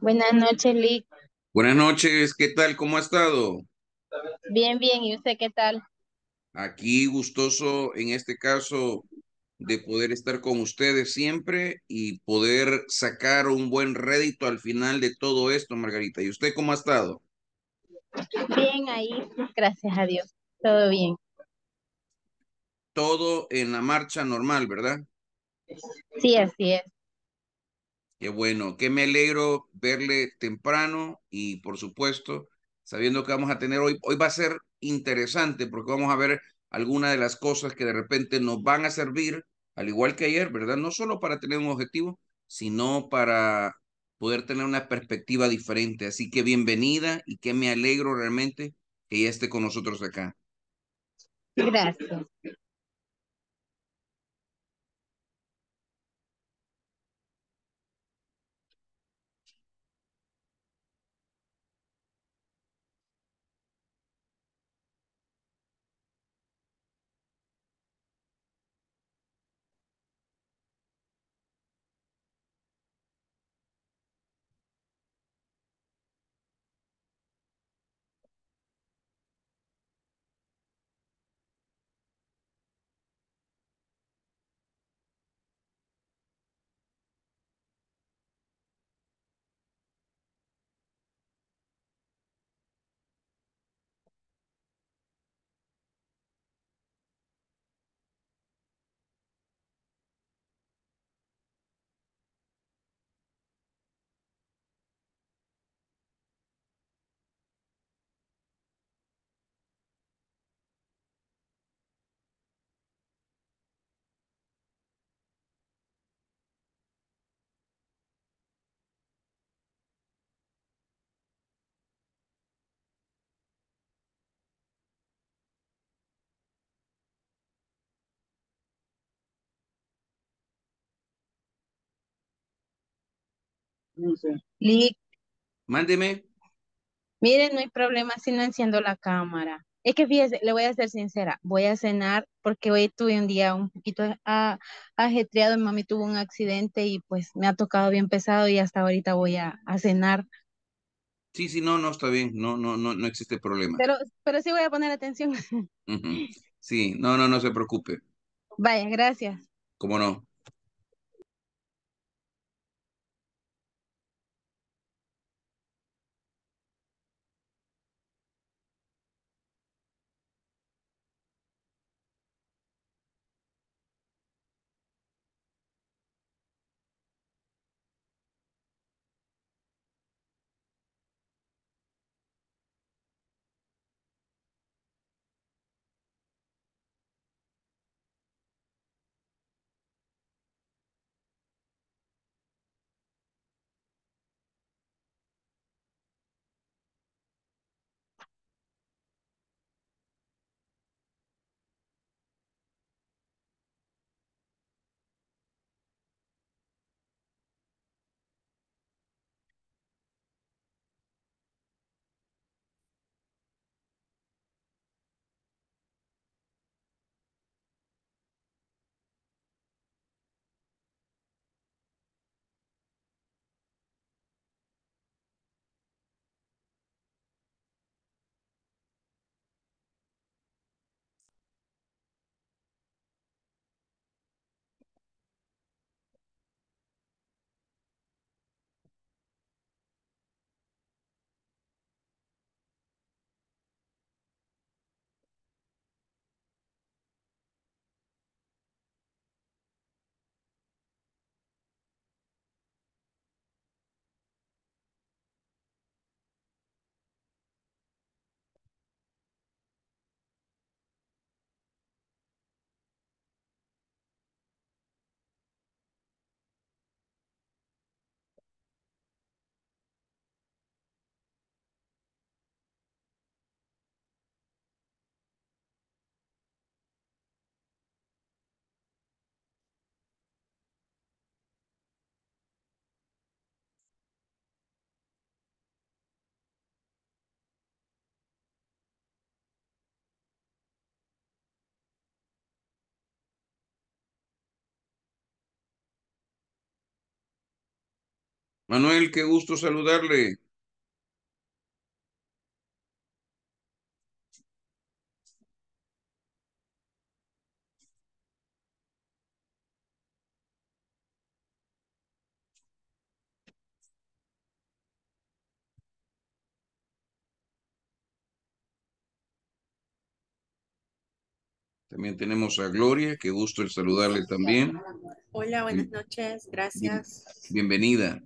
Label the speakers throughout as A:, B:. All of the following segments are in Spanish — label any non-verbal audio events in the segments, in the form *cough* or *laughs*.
A: Buenas noches, Lick. Buenas noches, ¿qué tal? ¿Cómo ha estado? Bien, bien, ¿y usted qué tal? Aquí gustoso en este caso de poder estar con ustedes siempre y poder sacar un buen rédito al final de todo esto, Margarita. ¿Y usted cómo ha estado? Bien, ahí, gracias a Dios, todo bien. Todo en la marcha normal, ¿verdad? Sí, así es. Qué bueno, qué me alegro verle temprano y por supuesto, sabiendo que vamos a tener hoy, hoy va a ser interesante porque vamos a ver algunas de las cosas que de repente nos van a servir, al igual que ayer, ¿verdad? No solo para tener un objetivo, sino para poder tener una perspectiva diferente. Así que bienvenida y que me alegro realmente que ella esté con nosotros acá. Gracias. Lee, Mándeme. Miren, no hay problema si no enciendo la cámara. Es que fíjese, le voy a ser sincera, voy a cenar porque hoy tuve un día un poquito ajetreado, mi mami tuvo un accidente y pues me ha tocado bien pesado y hasta ahorita voy a, cenar. Sí, sí, no, no, está bien, no, no, no, no existe problema. Pero, pero sí voy a poner atención. Sí, no, no, no se preocupe. Vaya, gracias. ¿Cómo no? Manuel, qué gusto saludarle. También tenemos a Gloria, qué gusto el saludarle también. Hola, buenas noches, gracias. Bienvenida.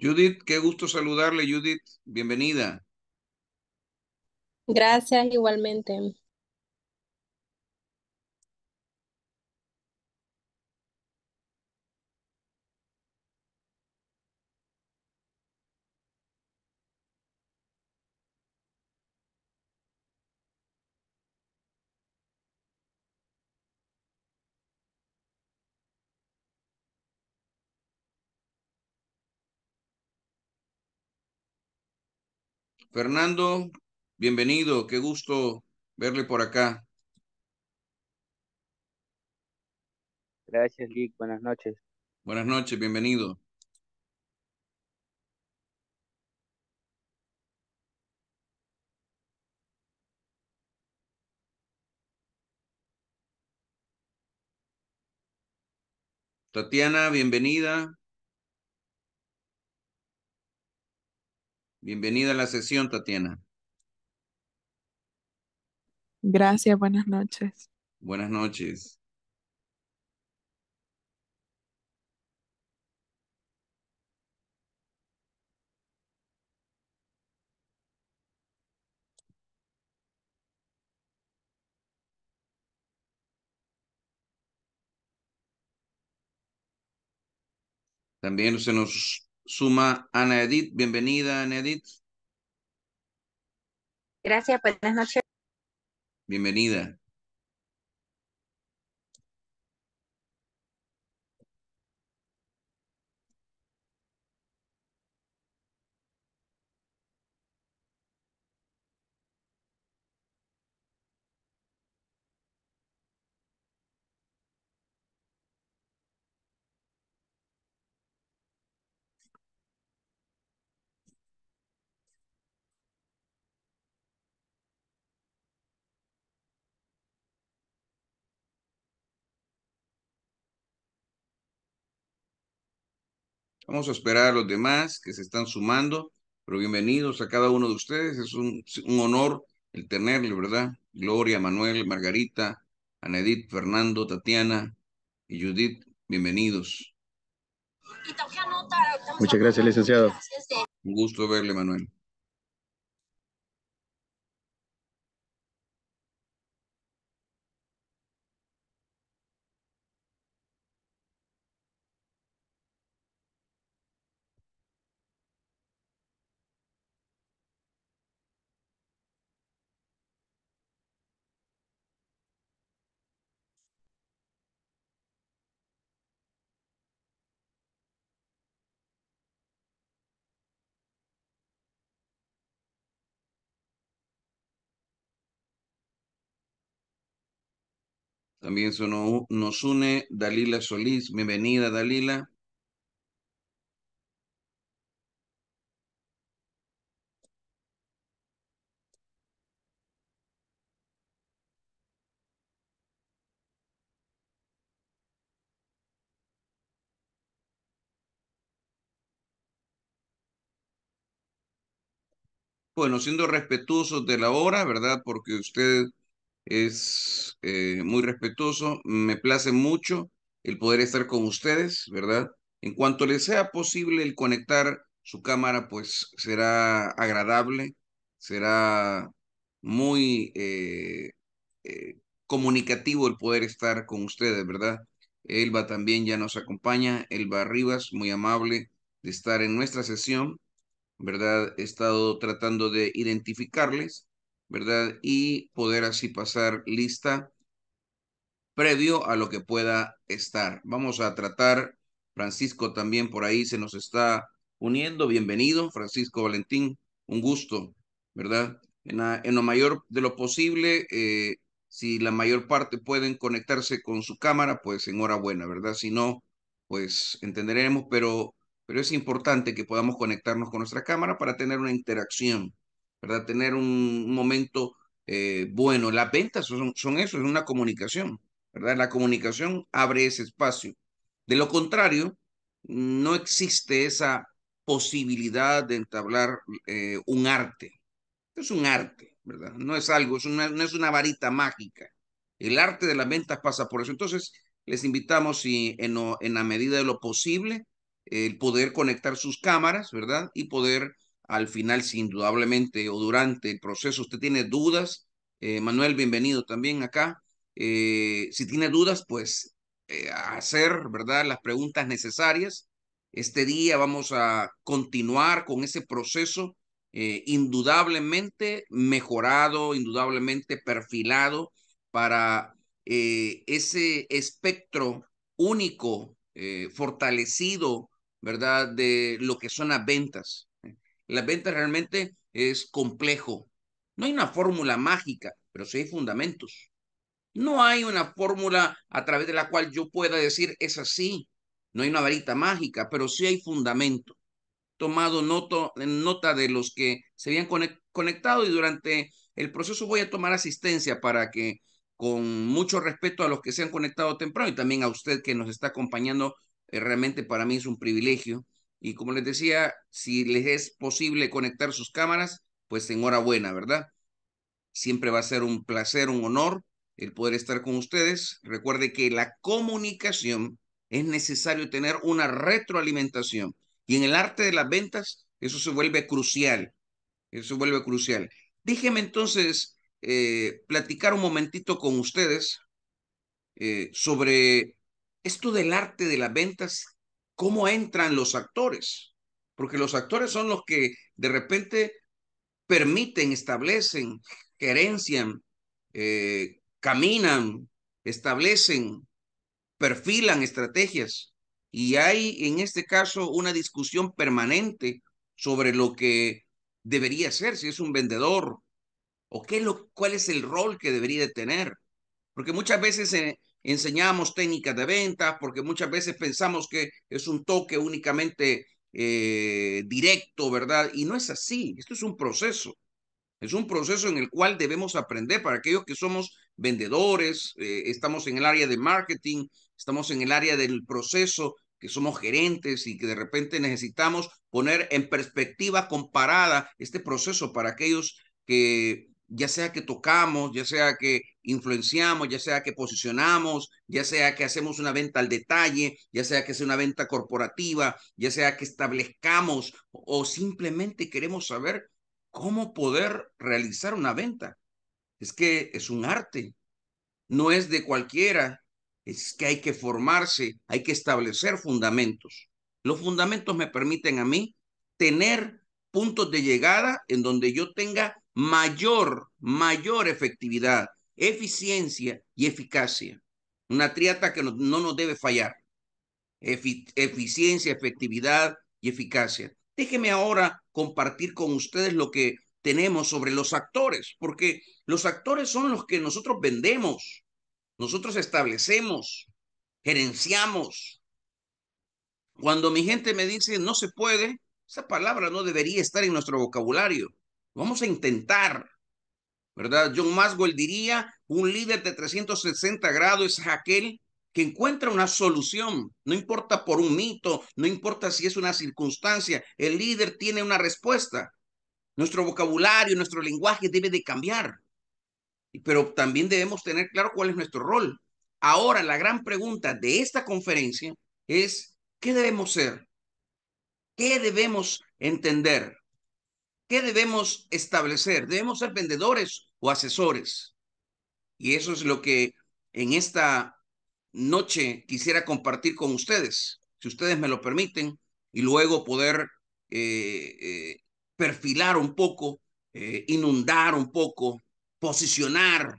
A: Judith, qué gusto saludarle, Judith. Bienvenida. Gracias, igualmente. Fernando, bienvenido, qué gusto verle por acá. Gracias, Lick, buenas noches. Buenas noches, bienvenido. Tatiana, bienvenida. Bienvenida a la sesión, Tatiana. Gracias, buenas noches. Buenas noches. También se nos suma Ana Edith. Bienvenida, Ana Edith. Gracias, buenas noches. Bienvenida. Vamos a esperar a los demás que se están sumando, pero bienvenidos a cada uno de ustedes. Es un, honor el tenerle, ¿verdad? Gloria, Manuel, Margarita, Anedith, Fernando, Tatiana y Judith, bienvenidos. Muchas gracias, licenciado. Este. Un gusto verle, Manuel. También se nos une Dalila Solís. Bienvenida, Dalila. Bueno, siendo respetuosos de la hora, ¿verdad? Porque usted es eh, muy respetuoso. Me place mucho el poder estar con ustedes, ¿verdad? En cuanto les sea posible el conectar su cámara, pues será agradable, será muy eh, eh, comunicativo el poder estar con ustedes, ¿verdad? Elba también ya nos acompaña, Elba Rivas, muy amable de estar en nuestra sesión, ¿verdad? He estado tratando de identificarles ¿verdad? Y poder así pasar lista previo a lo que pueda estar. Vamos a tratar, Francisco también por ahí se nos está uniendo. Bienvenido, Francisco Valentín, un gusto, ¿verdad? En, lo mayor de lo posible, eh, si la mayor parte pueden conectarse con su cámara, pues enhorabuena, ¿verdad? Si no, pues entenderemos, pero, pero es importante que podamos conectarnos con nuestra cámara para tener una interacción, ¿verdad? Tener un momento eh, bueno. Las ventas son, eso, es una comunicación, ¿verdad? La comunicación abre ese espacio. De lo contrario, no existe esa posibilidad de entablar eh, un arte. Es un arte, ¿verdad? No es algo, es una, no es una varita mágica. El arte de las ventas pasa por eso. Entonces, les invitamos y en la medida de lo posible, el poder conectar sus cámaras, ¿verdad? Y poder al final, si indudablemente o durante el proceso usted tiene dudas, eh, Manuel, bienvenido también acá. Eh, si tiene dudas, pues eh, hacer, ¿verdad?, las preguntas necesarias. Este día vamos a continuar con ese proceso indudablemente mejorado, indudablemente perfilado para ese espectro único, fortalecido, ¿verdad?, de lo que son las ventas. La venta realmente es complejo. No hay una fórmula mágica, pero sí hay fundamentos. No hay una fórmula a través de la cual yo pueda decir es así. No hay una varita mágica, pero sí hay fundamento. Tomado nota de los que se habían conectado y durante el proceso voy a tomar asistencia para que con mucho respeto a los que se han conectado temprano y también a usted que nos está acompañando, eh, realmente para mí es un privilegio y como les decía, si les es posible conectar sus cámaras, pues enhorabuena, ¿verdad? Siempre va a ser un placer, un honor el poder estar con ustedes. Recuerde que la comunicación es necesario tener una retroalimentación. Y en el arte de las ventas, eso se vuelve crucial. Eso se vuelve crucial. Déjenme entonces eh, platicar un momentito con ustedes eh, sobre esto del arte de las ventas cómo entran los actores, porque los actores son los que de repente permiten, establecen, gerencian, eh, caminan, establecen, perfilan estrategias. Y hay en este caso una discusión permanente sobre lo que debería ser, si es un vendedor, o qué es lo, cuál es el rol que debería tener. Porque muchas veces en, eh, enseñamos técnicas de ventas, porque muchas veces pensamos que es un toque únicamente eh, directo, ¿verdad? Y no es así, esto es un proceso. Es un proceso en el cual debemos aprender para aquellos que somos vendedores, eh, estamos en el área de marketing, estamos en el área del proceso, que somos gerentes y que de repente necesitamos poner en perspectiva comparada este proceso para aquellos que ya sea que tocamos, ya sea que influenciamos, ya sea que posicionamos, ya sea que hacemos una venta al detalle, ya sea que sea una venta corporativa, ya sea que establezcamos o simplemente queremos saber cómo poder realizar una venta. Es que es un arte, no es de cualquiera, es que hay que formarse, hay que establecer fundamentos. Los fundamentos me permiten a mí tener puntos de llegada en donde yo tenga mayor, mayor efectividad, eficiencia y eficacia. Una triata que no, nos debe fallar. eficiencia, efectividad y eficacia. Déjeme ahora compartir con ustedes lo que tenemos sobre los actores, porque los actores son los que nosotros vendemos, nosotros establecemos, gerenciamos. Cuando mi gente me dice no se puede, esa palabra no debería estar en nuestro vocabulario. Vamos a intentar, ¿verdad? John Maswell diría, un líder de 360 grados es aquel que encuentra una solución, no importa por un mito, no importa si es una circunstancia, el líder tiene una respuesta. Nuestro vocabulario, nuestro lenguaje debe de cambiar, pero también debemos tener claro cuál es nuestro rol. Ahora, la gran pregunta de esta conferencia es, ¿qué debemos ser? ¿Qué debemos entender? ¿Qué debemos establecer? ¿Debemos ser vendedores o asesores. Y eso es lo que en esta noche quisiera compartir con ustedes, si ustedes me lo permiten, y luego poder eh, eh, perfilar un poco, eh, inundar un poco, posicionar,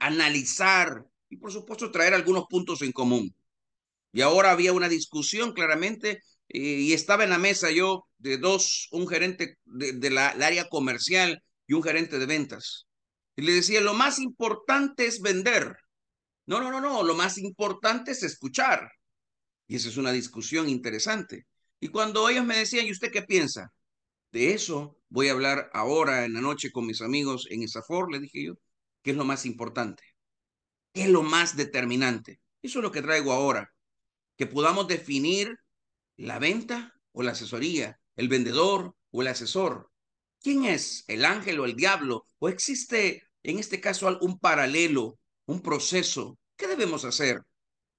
A: analizar y por supuesto traer algunos puntos en común. Y ahora había una discusión claramente y estaba en la mesa yo de dos, un gerente de la, área comercial y un gerente de ventas. Y le decía, lo más importante es vender. No, no, no, no, lo más importante es escuchar. Y esa es una discusión interesante. Y cuando ellos me decían, ¿y usted qué piensa? De eso voy a hablar ahora en la noche con mis amigos en Esafor, le dije yo, ¿qué es lo más importante? ¿Qué es lo más determinante? Eso es lo que traigo ahora, que podamos definir la venta o la asesoría, el vendedor o el asesor, ¿Quién es el ángel o el diablo? ¿O existe en este caso algún paralelo, un proceso? ¿Qué debemos hacer?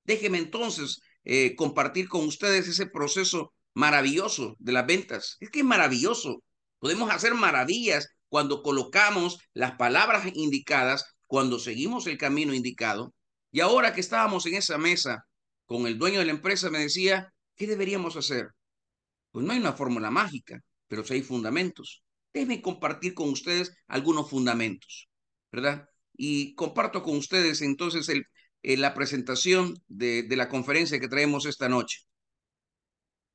A: Déjeme entonces eh, compartir con ustedes ese proceso maravilloso de las ventas. Es que es maravilloso. Podemos hacer maravillas cuando colocamos las palabras indicadas, cuando seguimos el camino indicado. Y ahora que estábamos en esa mesa con el dueño de la empresa, me decía, ¿qué deberíamos hacer? Pues no hay una fórmula mágica, pero sí hay fundamentos déjenme compartir con ustedes algunos fundamentos, ¿verdad? Y comparto con ustedes entonces el, eh, la presentación de, la conferencia que traemos esta noche.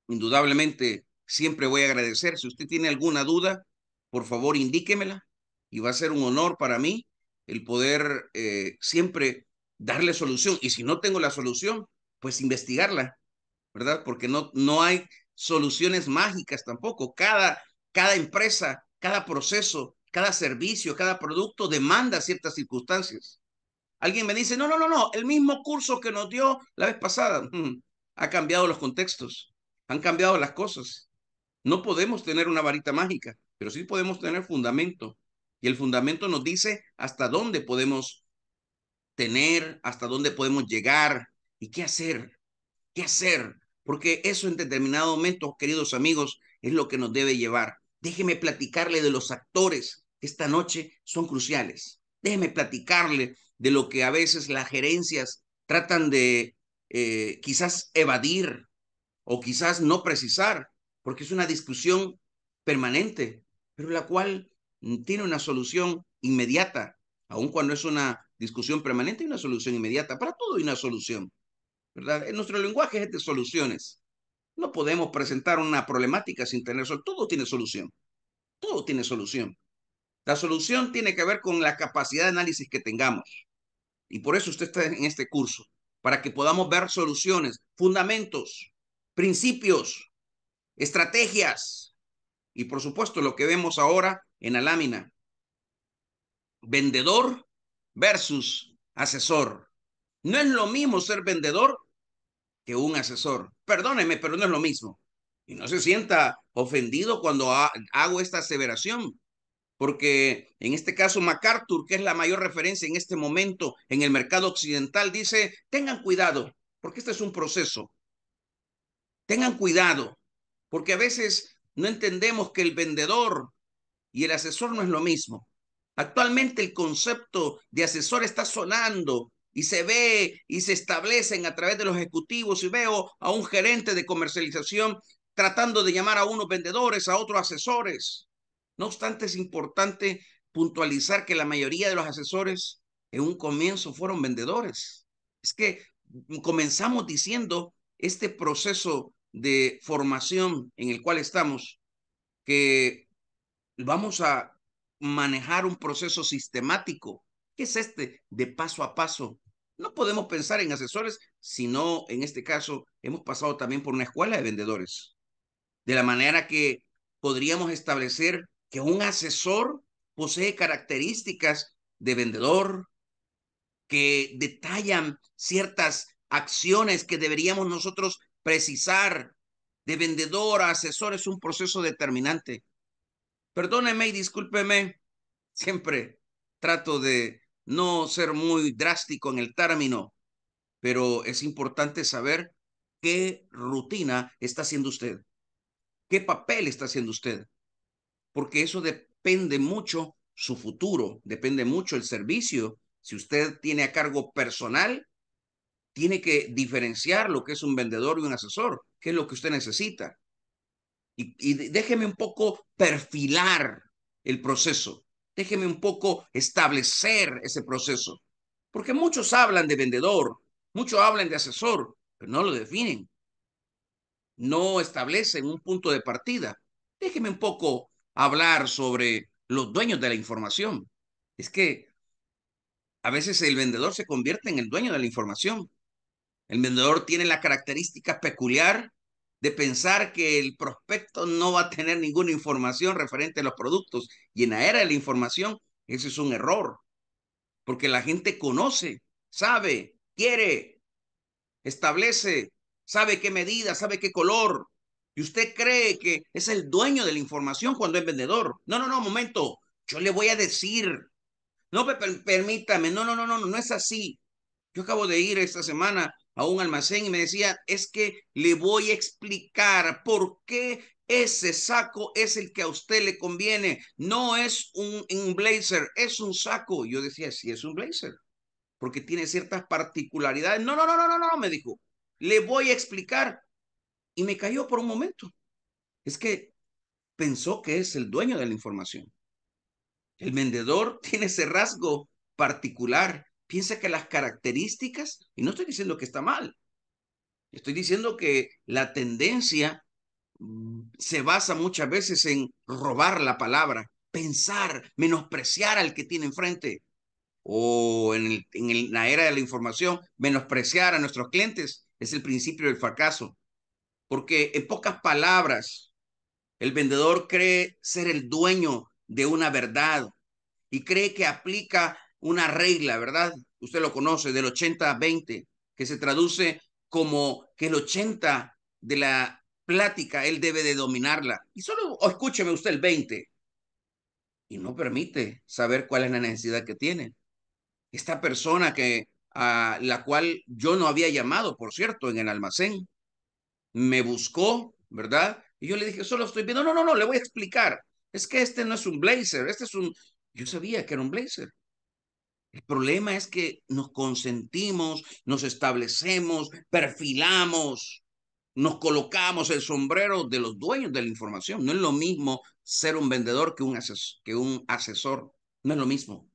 A: Indudablemente, siempre voy a agradecer. Si usted tiene alguna duda, por favor, indíquemela y va a ser un honor para mí el poder eh, siempre darle solución. Y si no tengo la solución, pues investigarla, ¿verdad? Porque no, no hay soluciones mágicas tampoco. Cada, cada empresa, cada proceso, cada servicio, cada producto demanda ciertas circunstancias. Alguien me dice, no, no, no, no, el mismo curso que nos dio la vez pasada. *laughs* Ha cambiado los contextos, han cambiado las cosas. No podemos tener una varita mágica, pero sí podemos tener fundamento. Y el fundamento nos dice hasta dónde podemos tener, hasta dónde podemos llegar y qué hacer, qué hacer. Porque eso en determinado momento, queridos amigos, es lo que nos debe llevar. Déjeme platicarle de los actores que esta noche son cruciales. Déjeme platicarle de lo que a veces las gerencias tratan de eh, quizás evadir o quizás no precisar, porque es una discusión permanente, pero la cual tiene una solución inmediata, aun cuando es una discusión permanente, y una solución inmediata. Para todo hay una solución, ¿verdad? En nuestro lenguaje es de soluciones. No podemos presentar una problemática sin tener solución. Todo tiene solución. Todo tiene solución. La solución tiene que ver con la capacidad de análisis que tengamos. Y por eso usted está en este curso, para que podamos ver soluciones, fundamentos, principios, estrategias. Y por supuesto lo que vemos ahora en la lámina. Vendedor versus asesor. No es lo mismo ser vendedor que un asesor. Perdóneme, pero no es lo mismo. Y no se sienta ofendido cuando hago esta aseveración, porque en este caso MacArthur, que es la mayor referencia en este momento en el mercado occidental, dice, tengan cuidado, porque este es un proceso. Tengan cuidado, porque a veces no entendemos que el vendedor y el asesor no es lo mismo. Actualmente el concepto de asesor está sonando y se ve y se establecen a través de los ejecutivos y veo a un gerente de comercialización tratando de llamar a unos vendedores, a otros asesores. No obstante, es importante puntualizar que la mayoría de los asesores en un comienzo fueron vendedores. Es que comenzamos diciendo este proceso de formación en el cual estamos, que vamos a manejar un proceso sistemático. ¿Qué es este? De paso a paso, no podemos pensar en asesores, sino en este caso hemos pasado también por una escuela de vendedores. De la manera que podríamos establecer que un asesor posee características de vendedor, que detallan ciertas acciones que deberíamos nosotros precisar. De vendedor a asesor es un proceso determinante. Perdóneme y discúlpeme, siempre trato de no ser muy drástico en el término, pero es importante saber qué rutina está haciendo usted, qué papel está haciendo usted, porque eso depende mucho su futuro, depende mucho el servicio. Si usted tiene a cargo personal, tiene que diferenciar lo que es un vendedor y un asesor, qué es lo que usted necesita. Y, y déjeme un poco perfilar el proceso. Déjeme un poco establecer ese proceso. Porque muchos hablan de vendedor, muchos hablan de asesor, pero no lo definen. No establecen un punto de partida. Déjeme un poco hablar sobre los dueños de la información. Es que a veces el vendedor se convierte en el dueño de la información. El vendedor tiene la característica peculiar de pensar que el prospecto no va a tener ninguna información referente a los productos. Y en la era de la información, ese es un error, porque la gente conoce, sabe, quiere, establece, sabe qué medida, sabe qué color. Y usted cree que es el dueño de la información cuando es vendedor. No, no, no, momento. Yo le voy a decir. No, permítame. No, no, no, no, no es así. Yo acabo de ir esta semana a un almacén y me decía, es que le voy a explicar por qué ese saco es el que a usted le conviene. No es un, blazer, es un saco. Yo decía, sí, es un blazer, porque tiene ciertas particularidades. No, no, no, no, no, no, me dijo. Le voy a explicar. Y me cayó por un momento. Es que pensó que es el dueño de la información. El vendedor *laughs* tiene ese rasgo particular piensa que las características, y no estoy diciendo que está mal, estoy diciendo que la tendencia mm, se basa muchas veces en robar la palabra, pensar, menospreciar al que tiene enfrente, o en, la era de la información, menospreciar a nuestros clientes, es el principio del fracaso. Porque en pocas palabras, el vendedor cree ser el dueño de una verdad y cree que aplica una regla, ¿verdad? Usted lo conoce, del 80-20, que se traduce como que el 80 de la plática él debe de dominarla. Y solo escúcheme usted el 20. Y no permite saber cuál es la necesidad que tiene. Esta persona que a la cual yo no había llamado, por cierto, en el almacén, me buscó, ¿verdad? Y yo le dije, solo estoy viendo, no, no, no, le voy a explicar. Es que este no es un blazer, este es un... Yo sabía que era un blazer. El problema es que nos consentimos, nos establecemos, perfilamos, nos colocamos el sombrero de los dueños de la información. No es lo mismo ser un vendedor que un, que un asesor. No es lo mismo.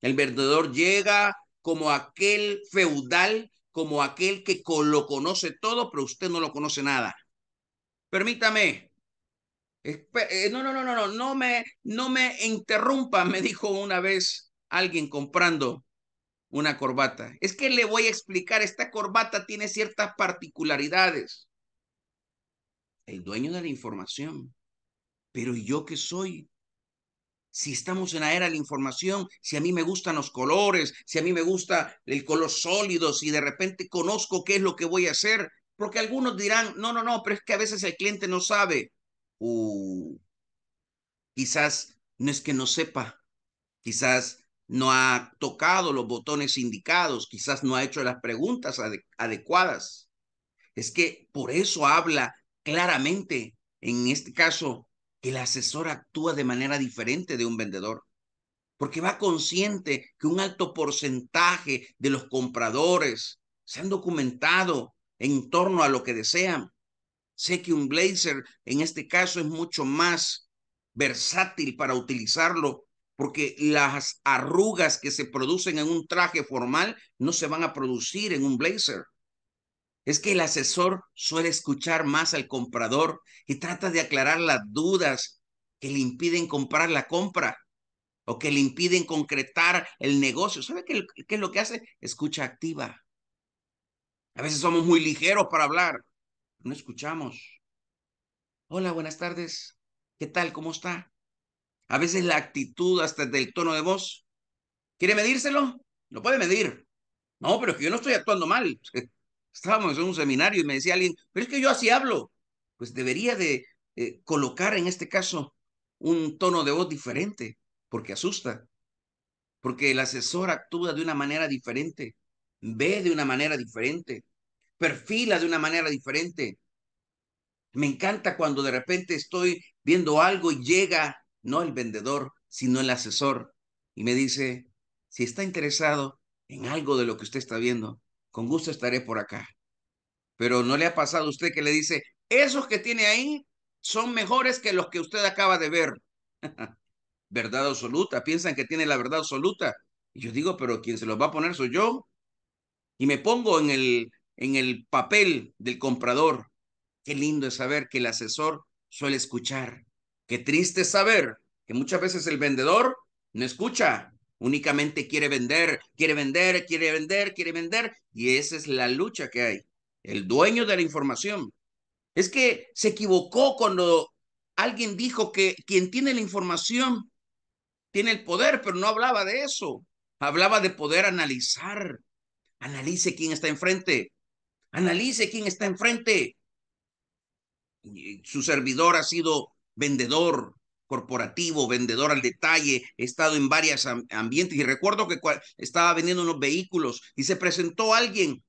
A: El vendedor llega como aquel feudal, como aquel que lo conoce todo, pero usted no lo conoce nada. Permítame. Eh, no, no, no, no, no, no me, no me interrumpa, me dijo una vez alguien comprando una corbata. Es que le voy a explicar, esta corbata tiene ciertas particularidades. El dueño de la información. Pero yo qué soy? Si estamos en la era de la información, si a mí me gustan los colores, si a mí me gusta el color sólido, si de repente conozco qué es lo que voy a hacer, porque algunos dirán, no, no, no, pero es que a veces el cliente no sabe. Uh, quizás no es que no sepa, quizás no ha tocado los botones indicados, quizás no ha hecho las preguntas adecuadas. Es que por eso habla claramente, en este caso, que el asesora actúa de manera diferente de un vendedor, porque va consciente que un alto porcentaje de los compradores se han documentado en torno a lo que desean. Sé que un blazer en este caso es mucho más versátil para utilizarlo porque las arrugas que se producen en un traje formal no se van a producir en un blazer. Es que el asesor suele escuchar más al comprador y trata de aclarar las dudas que le impiden comprar la compra o que le impiden concretar el negocio. ¿Sabe qué, es lo que hace? Escucha activa. A veces somos muy ligeros para hablar, no escuchamos. Hola, buenas tardes. ¿Qué tal? ¿Cómo está? a veces la actitud hasta del tono de voz. ¿Quiere medírselo? Lo puede medir. No, pero es que yo no estoy actuando mal. *laughs* Estábamos en un seminario y me decía alguien, pero es que yo así hablo. Pues debería de eh, colocar en este caso un tono de voz diferente, porque asusta. Porque el asesor actúa de una manera diferente, ve de una manera diferente, perfila de una manera diferente. Me encanta cuando de repente estoy viendo algo y llega no el vendedor, sino el asesor, y me dice, si está interesado en algo de lo que usted está viendo, con gusto estaré por acá. Pero no le ha pasado a usted que le dice, esos que tiene ahí son mejores que los que usted acaba de ver. *laughs* verdad absoluta, piensan que tiene la verdad absoluta. Y yo digo, pero quien se los va a poner soy yo. Y me pongo en el, en el papel del comprador. Qué lindo es saber que el asesor suele escuchar, Qué triste saber que muchas veces el vendedor no escucha, únicamente quiere vender, quiere vender, quiere vender, quiere vender, y esa es la lucha que hay. El dueño de la información. Es que se equivocó cuando alguien dijo que quien tiene la información tiene el poder, pero no hablaba de eso. Hablaba de poder analizar. Analice quién está enfrente. Analice quién está enfrente. Su servidor ha sido vendedor corporativo, vendedor al detalle, he estado en varios ambientes y recuerdo que estaba vendiendo unos vehículos y se presentó alguien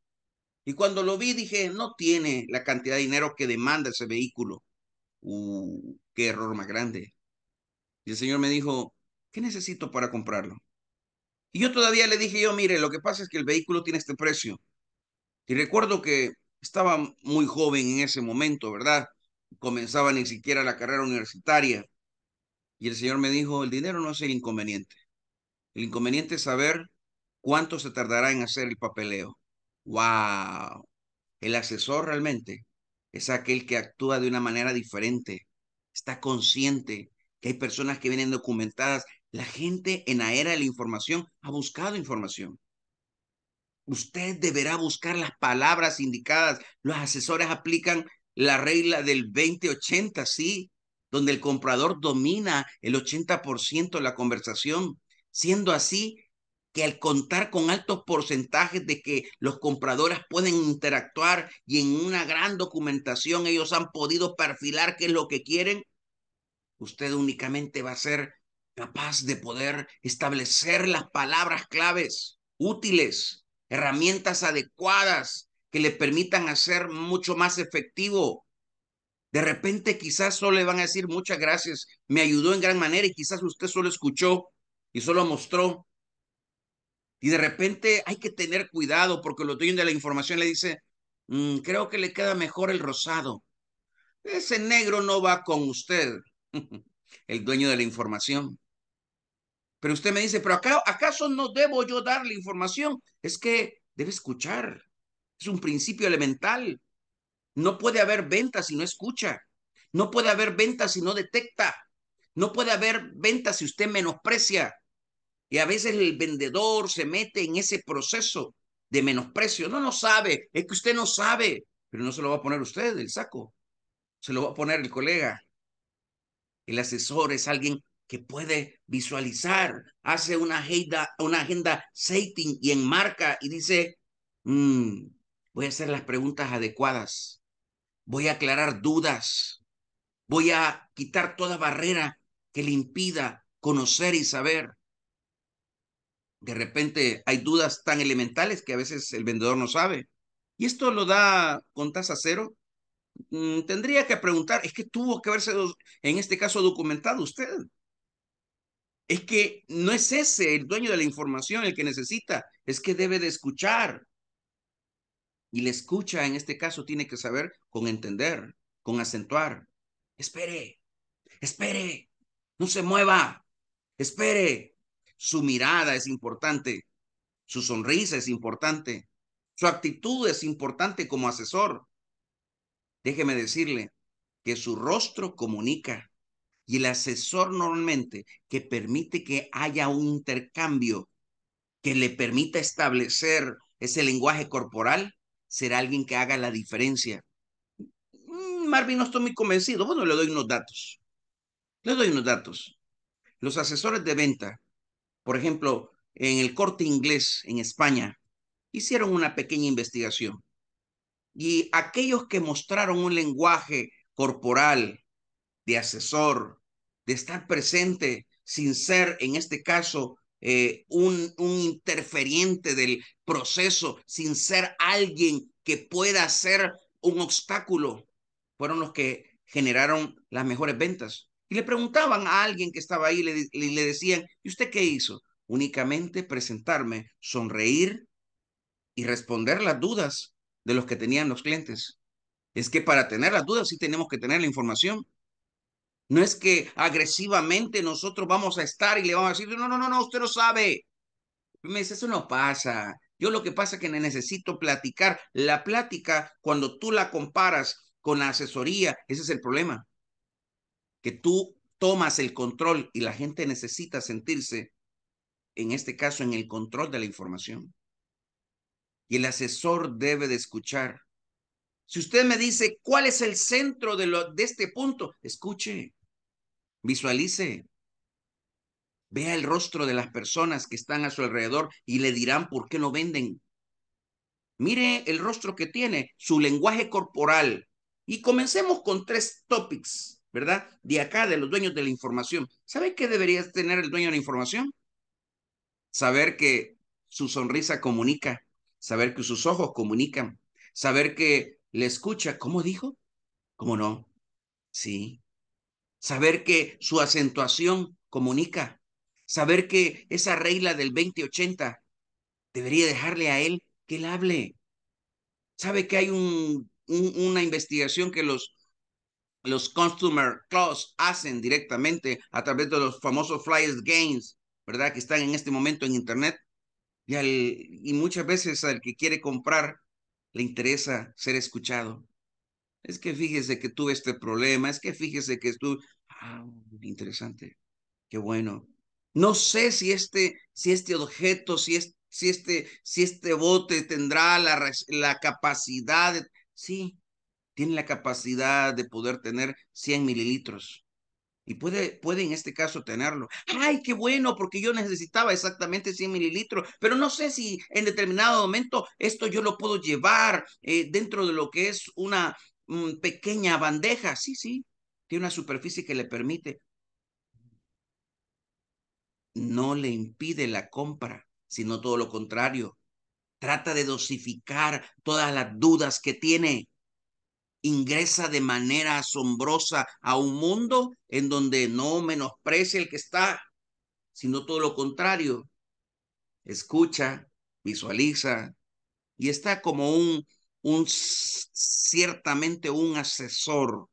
A: y cuando lo vi dije, no tiene la cantidad de dinero que demanda ese vehículo. Uh, qué error más grande. Y el señor me dijo, ¿qué necesito para comprarlo? Y yo todavía le dije yo, mire, lo que pasa es que el vehículo tiene este precio. Y recuerdo que estaba muy joven en ese momento, ¿verdad? comenzaba ni siquiera la carrera universitaria. Y el Señor me dijo, el dinero no es el inconveniente. El inconveniente es saber cuánto se tardará en hacer el papeleo. ¡Wow! El asesor realmente es aquel que actúa de una manera diferente, está consciente que hay personas que vienen documentadas. La gente en la era de la información ha buscado información. Usted deberá buscar las palabras indicadas. Los asesores aplican la regla del 20-80, sí, donde el comprador domina el 80% de la conversación, siendo así que al contar con altos porcentajes de que los compradores pueden interactuar y en una gran documentación ellos han podido perfilar qué es lo que quieren, usted únicamente va a ser capaz de poder establecer las palabras claves útiles, herramientas adecuadas le permitan hacer mucho más efectivo. De repente quizás solo le van a decir muchas gracias, me ayudó en gran manera y quizás usted solo escuchó y solo mostró. Y de repente hay que tener cuidado porque lo dueños de la información le dice, mm, creo que le queda mejor el rosado. Ese negro no va con usted, *laughs* el dueño de la información. Pero usted me dice, pero acá, ¿acaso no debo yo darle información? Es que debe escuchar. Es un principio elemental. No puede haber venta si no escucha. No puede haber venta si no detecta. No puede haber venta si usted menosprecia. Y a veces el vendedor se mete en ese proceso de menosprecio. No, no sabe. Es que usted no sabe. Pero no se lo va a poner usted el saco. Se lo va a poner el colega. El asesor es alguien que puede visualizar, hace una agenda, una agenda setting y enmarca y dice, mm, voy a hacer las preguntas adecuadas, voy a aclarar dudas, voy a quitar toda barrera que le impida conocer y saber. De repente hay dudas tan elementales que a veces el vendedor no sabe. Y esto lo da con tasa cero. Mm, tendría que preguntar, es que tuvo que haberse, en este caso, documentado usted. Es que no es ese el dueño de la información el que necesita, es que debe de escuchar, y la escucha en este caso tiene que saber con entender, con acentuar. Espere, espere, no se mueva, espere. Su mirada es importante, su sonrisa es importante, su actitud es importante como asesor. Déjeme decirle que su rostro comunica y el asesor normalmente que permite que haya un intercambio que le permita establecer ese lenguaje corporal será alguien que haga la diferencia. Mm, Marvin, no estoy muy convencido. Bueno, le doy unos datos. Le doy unos datos. Los asesores de venta, por ejemplo, en el corte inglés en España, hicieron una pequeña investigación. Y aquellos que mostraron un lenguaje corporal, de asesor, de estar presente sin ser, en este caso, eh, un, un interferiente del proceso, sin ser alguien que pueda ser un obstáculo, fueron los que generaron las mejores ventas. Y le preguntaban a alguien que estaba ahí, le, le decían, ¿y usted qué hizo? Únicamente presentarme, sonreír y responder las dudas de los que tenían los clientes. Es que para tener las dudas sí tenemos que tener la información. No es que agresivamente nosotros vamos a estar y le vamos a decir, no, no, no, no, usted no sabe. Me dice, eso no pasa. Yo lo que pasa es que necesito platicar. La plática, cuando tú la comparas con la asesoría, ese es el problema. Que tú tomas el control y la gente necesita sentirse, en este caso, en el control de la información. Y el asesor debe de escuchar. Si usted me dice cuál es el centro de, lo, de este punto, escuche. Visualice. Vea el rostro de las personas que están a su alrededor y le dirán por qué no venden. Mire el rostro que tiene, su lenguaje corporal. Y comencemos con tres topics, ¿verdad? De acá, de los dueños de la información. ¿Sabe qué debería tener el dueño de la información? Saber que su sonrisa comunica, saber que sus ojos comunican, saber que le escucha. ¿Cómo dijo? ¿Cómo no? Sí saber que su acentuación comunica, saber que esa regla del 2080 debería dejarle a él que él hable. Sabe que hay una investigación que los, los Consumer Clause hacen directamente a través de los famosos Flyers Games, ¿verdad? Que están en este momento en Internet. Y, al, y muchas veces al que quiere comprar le interesa ser escuchado es que fíjese que tuve este problema, es que fíjese que estuve... Ah, interesante, qué bueno. No sé si este, si este objeto, si, si, este, si este bote tendrá la, capacidad, sí, tiene la capacidad de poder tener 100 mililitros. Y puede, puede en este caso tenerlo. ¡Ay, qué bueno! Porque yo necesitaba exactamente 100 mililitros, pero no sé si en determinado momento esto yo lo puedo llevar eh, dentro de lo que es una, pequeña bandeja, sí, sí, tiene una superficie que le permite. No le impide la compra, sino todo lo contrario. Trata de dosificar todas las dudas que tiene. Ingresa de manera asombrosa a un mundo en donde no menosprecia el que está, sino todo lo contrario. Escucha, visualiza y está como un un ciertamente un asesor,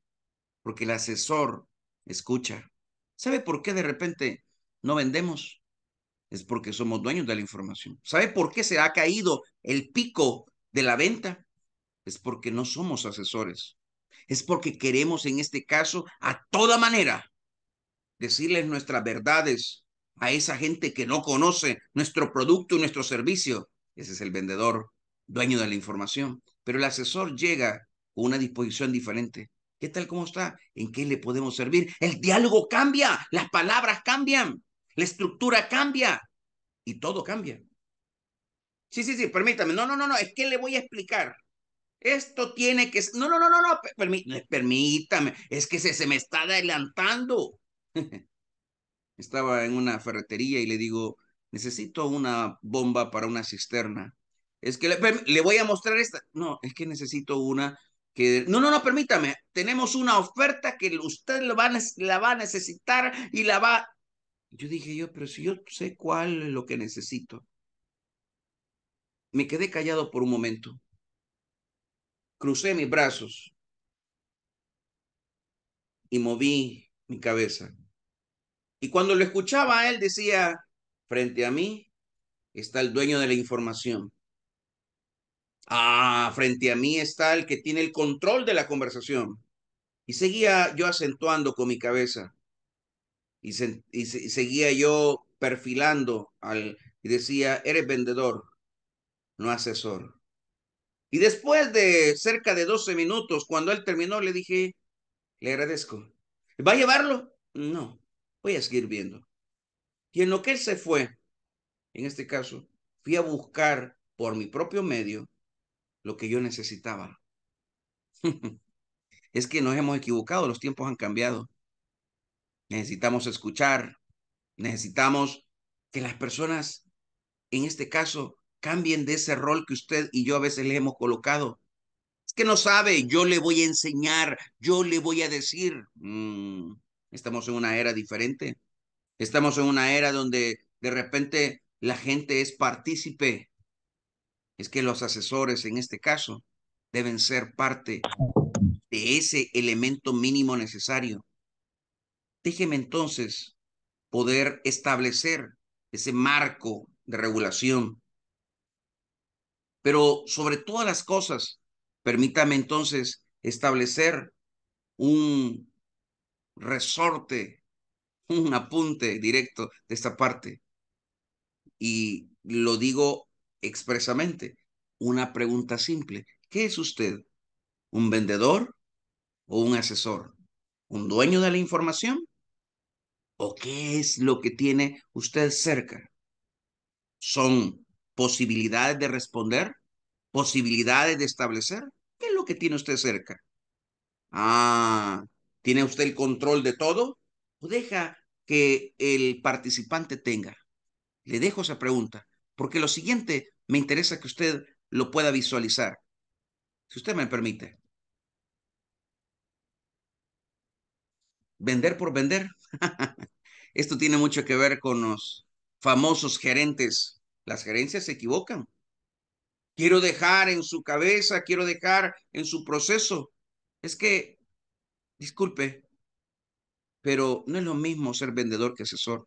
A: porque el asesor escucha. ¿Sabe por qué de repente no vendemos? Es porque somos dueños de la información. ¿Sabe por qué se ha caído el pico de la venta? Es porque no somos asesores. Es porque queremos en este caso a toda manera decirles nuestras verdades a esa gente que no conoce nuestro producto y nuestro servicio. Ese es el vendedor, dueño de la información pero el asesor llega con una disposición diferente. ¿Qué tal cómo está? ¿En qué le podemos servir? El diálogo cambia, las palabras cambian, la estructura cambia y todo cambia. Sí, sí, sí, permítame. No, no, no, no, es que le voy a explicar. Esto tiene que... No, no, no, no, no, permítame. Es que se, se me está adelantando. *laughs* Estaba en una ferretería y le digo, necesito una bomba para una cisterna. Es que le, voy a mostrar esta. No, es que necesito una que... No, no, no, permítame. Tenemos una oferta que usted lo va, la va a necesitar y la va... Yo dije yo, pero si yo sé cuál es lo que necesito. Me quedé callado por un momento. Crucé mis brazos y moví mi cabeza. Y cuando lo escuchaba, él decía, frente a mí está el dueño de la información. Ah, frente a mí está el que tiene el control de la conversación. Y seguía yo acentuando con mi cabeza. Y, y, seguía yo perfilando al, y decía, eres vendedor, no asesor. Y después de cerca de 12 minutos, cuando él terminó, le dije, le agradezco. ¿Va a llevarlo? No, voy a seguir viendo. Y en lo que él se fue, en este caso, fui a buscar por mi propio medio lo que yo necesitaba. *laughs* es que nos hemos equivocado, los tiempos han cambiado. Necesitamos escuchar, necesitamos que las personas, en este caso, cambien de ese rol que usted y yo a veces le hemos colocado. Es que no sabe, yo le voy a enseñar, yo le voy a decir. Mm, estamos en una era diferente. Estamos en una era donde de repente la gente es partícipe es que los asesores en este caso deben ser parte de ese elemento mínimo necesario. Déjeme entonces poder establecer ese marco de regulación. Pero sobre todas las cosas, permítame entonces establecer un resorte, un apunte directo de esta parte. Y lo digo expresamente una pregunta simple. ¿Qué es usted? ¿Un vendedor o un asesor? ¿Un dueño de la información? ¿O qué es lo que tiene usted cerca? ¿Son posibilidades de responder? ¿Posibilidades de establecer? ¿Qué es lo que tiene usted cerca? Ah, ¿tiene usted el control de todo? ¿O deja que el participante tenga? Le dejo esa pregunta porque lo siguiente me interesa que usted lo pueda visualizar, si usted me permite. Vender por vender. *laughs* Esto tiene mucho que ver con los famosos gerentes. Las gerencias se equivocan. Quiero dejar en su cabeza, quiero dejar en su proceso. Es que, disculpe, pero no es lo mismo ser vendedor que asesor.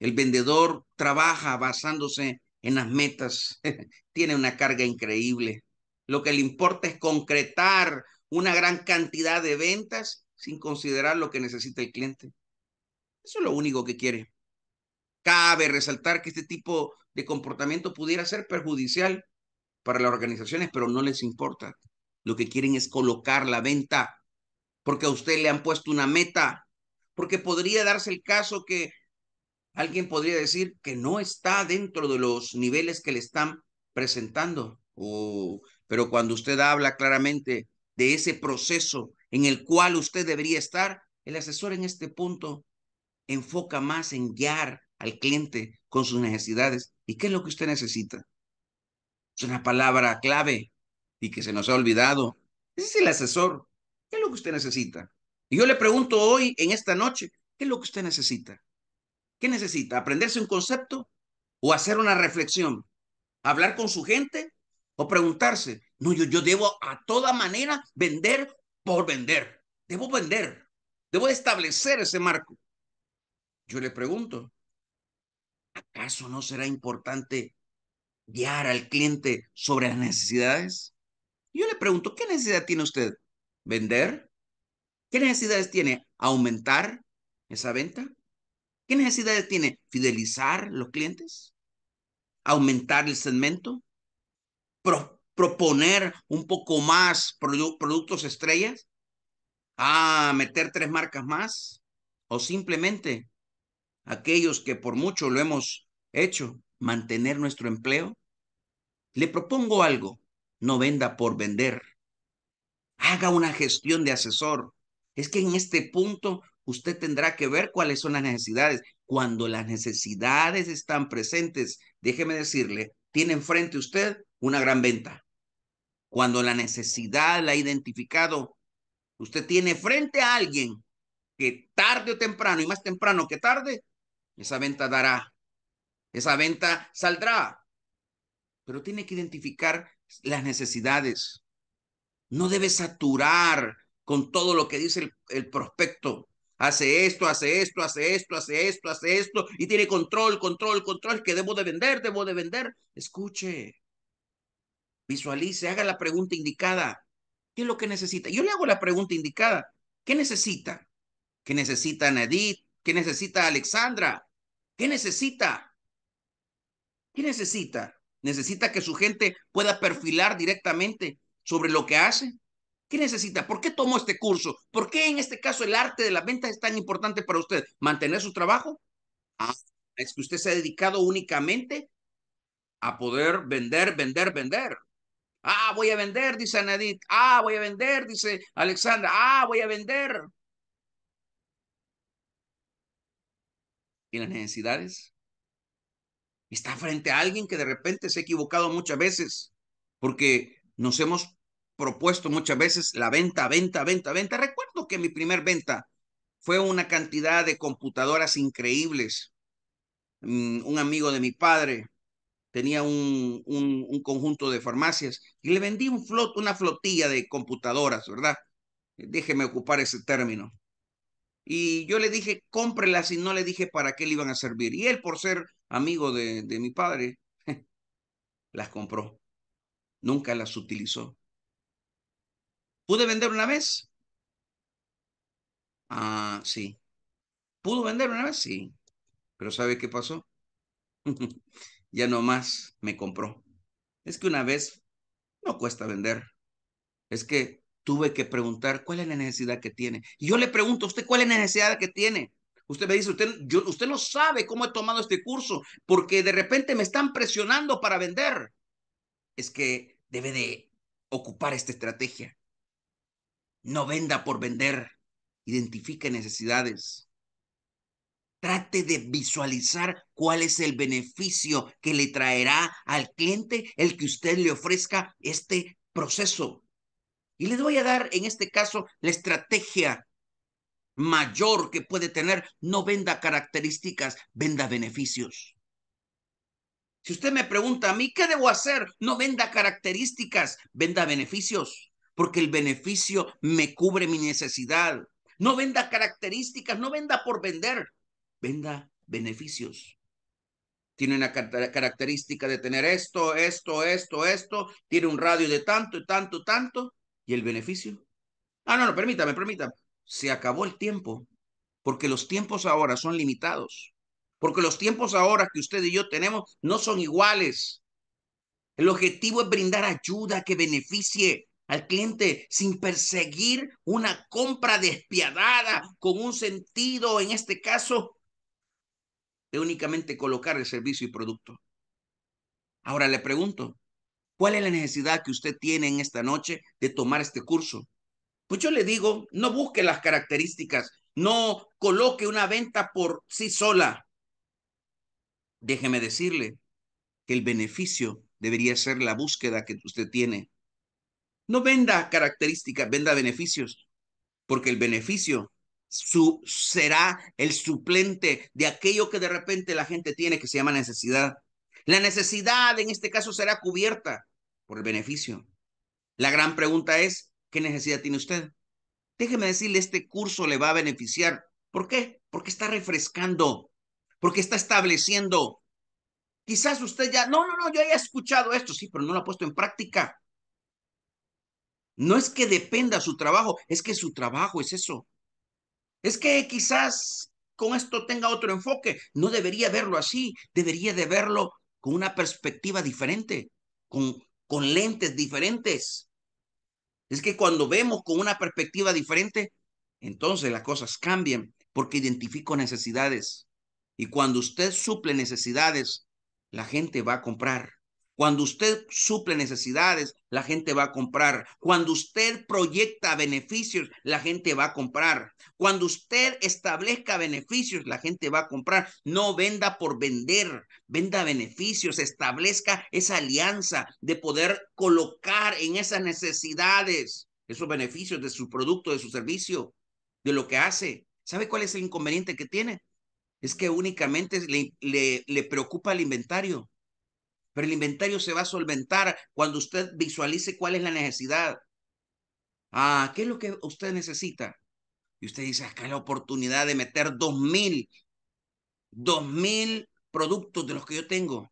A: El vendedor trabaja basándose en las metas, *laughs* tiene una carga increíble. Lo que le importa es concretar una gran cantidad de ventas sin considerar lo que necesita el cliente. Eso es lo único que quiere. Cabe resaltar que este tipo de comportamiento pudiera ser perjudicial para las organizaciones, pero no les importa. Lo que quieren es colocar la venta, porque a usted le han puesto una meta, porque podría darse el caso que Alguien podría decir que no está dentro de los niveles que le están presentando. Oh, pero cuando usted habla claramente de ese proceso en el cual usted debería estar, el asesor en este punto enfoca más en guiar al cliente con sus necesidades. ¿Y qué es lo que usted necesita? Es una palabra clave y que se nos ha olvidado. Ese es el asesor. ¿Qué es lo que usted necesita? Y yo le pregunto hoy, en esta noche, ¿qué es lo que usted necesita? ¿Qué necesita? ¿Aprenderse un concepto o hacer una reflexión? ¿Hablar con su gente o preguntarse? No, yo, yo debo a toda manera vender por vender. Debo vender. Debo establecer ese marco. Yo le pregunto, ¿acaso no será importante guiar al cliente sobre las necesidades? Yo le pregunto, ¿qué necesidad tiene usted? ¿Vender? ¿Qué necesidades tiene? ¿Aumentar esa venta? ¿Qué necesidades tiene? ¿Fidelizar los clientes? ¿Aumentar el segmento? ¿Proponer un poco más productos estrellas? ¿A ah, meter tres marcas más? ¿O simplemente aquellos que por mucho lo hemos hecho, mantener nuestro empleo? Le propongo algo, no venda por vender. Haga una gestión de asesor. Es que en este punto usted tendrá que ver cuáles son las necesidades. Cuando las necesidades están presentes, déjeme decirle, tiene enfrente usted una gran venta. Cuando la necesidad la ha identificado, usted tiene frente a alguien que tarde o temprano, y más temprano que tarde, esa venta dará, esa venta saldrá. Pero tiene que identificar las necesidades. No debe saturar con todo lo que dice el, el prospecto hace esto, hace esto, hace esto, hace esto, hace esto, y tiene control, control, control, que debo de vender, debo de vender. Escuche, visualice, haga la pregunta indicada. ¿Qué es lo que necesita? Yo le hago la pregunta indicada. ¿Qué necesita? ¿Qué necesita Nadith? ¿Qué necesita Alexandra? ¿Qué necesita? ¿Qué necesita? Necesita que su gente pueda perfilar directamente sobre lo que hace. ¿Qué necesita? ¿Por qué tomó este curso? ¿Por qué en este caso el arte de la venta es tan importante para usted? ¿Mantener su trabajo? Ah, es que usted se ha dedicado únicamente a poder vender, vender, vender. Ah, voy a vender, dice Anadit. Ah, voy a vender, dice Alexandra. Ah, voy a vender. ¿Y las necesidades? Está frente a alguien que de repente se ha equivocado muchas veces porque nos hemos propuesto muchas veces la venta, venta, venta, venta. Recuerdo que mi primer venta fue una cantidad de computadoras increíbles. Mm, un amigo de mi padre tenía un, un, conjunto de farmacias y le vendí un una flotilla de computadoras, ¿verdad? Déjeme ocupar ese término. Y yo le dije, cómprelas y no le dije para qué le iban a servir. Y él, por ser amigo de mi padre, *laughs* las compró. Nunca las utilizó. ¿Pude vender una vez? Ah, sí. ¿Pudo vender una vez? Sí. Pero ¿sabe qué pasó? *laughs* ya nomás me compró. Es que una vez no cuesta vender. Es que tuve que preguntar cuál es la necesidad que tiene. Y yo le pregunto a usted cuál es la necesidad que tiene. Usted me dice, usted, yo, usted no sabe cómo he tomado este curso porque de repente me están presionando para vender. Es que debe de ocupar esta estrategia. No venda por vender. Identifique necesidades. Trate de visualizar cuál es el beneficio que le traerá al cliente el que usted le ofrezca este proceso. Y le voy a dar, en este caso, la estrategia mayor que puede tener. No venda características, venda beneficios. Si usted me pregunta a mí, ¿qué debo hacer? No venda características, venda beneficios porque el beneficio me cubre mi necesidad. No venda características, no venda por vender, venda beneficios. Tiene una característica de tener esto, esto, esto, esto, tiene un radio de tanto, tanto, tanto, y el beneficio. Ah, no, no, permítame, permítame. Se acabó el tiempo, porque los tiempos ahora son limitados, porque los tiempos ahora que usted y yo tenemos no son iguales. El objetivo es brindar ayuda que beneficie, al cliente sin perseguir una compra despiadada con un sentido, en este caso, de únicamente colocar el servicio y producto. Ahora le pregunto, ¿cuál es la necesidad que usted tiene en esta noche de tomar este curso? Pues yo le digo, no busque las características, no coloque una venta por sí sola. Déjeme decirle que el beneficio debería ser la búsqueda que usted tiene. No venda características, venda beneficios, porque el beneficio su, será el suplente de aquello que de repente la gente tiene que se llama necesidad. La necesidad en este caso será cubierta por el beneficio. La gran pregunta es, ¿qué necesidad tiene usted? Déjeme decirle, este curso le va a beneficiar. ¿Por qué? Porque está refrescando, porque está estableciendo. Quizás usted ya, no, no, no, yo ya he escuchado esto, sí, pero no lo ha puesto en práctica. No es que dependa su trabajo, es que su trabajo es eso. Es que quizás con esto tenga otro enfoque. No debería verlo así, debería de verlo con una perspectiva diferente, con, con lentes diferentes. Es que cuando vemos con una perspectiva diferente, entonces las cosas cambian porque identifico necesidades. Y cuando usted suple necesidades, la gente va a comprar. Cuando usted suple necesidades, la gente va a comprar. Cuando usted proyecta beneficios, la gente va a comprar. Cuando usted establezca beneficios, la gente va a comprar. No venda por vender, venda beneficios, establezca esa alianza de poder colocar en esas necesidades esos beneficios de su producto, de su servicio, de lo que hace. ¿Sabe cuál es el inconveniente que tiene? Es que únicamente le, le, preocupa el inventario pero el inventario se va a solventar cuando usted visualice cuál es la necesidad. Ah, ¿qué es lo que usted necesita? Y usted dice, ah, acá es la oportunidad de meter dos mil, dos mil productos de los que yo tengo.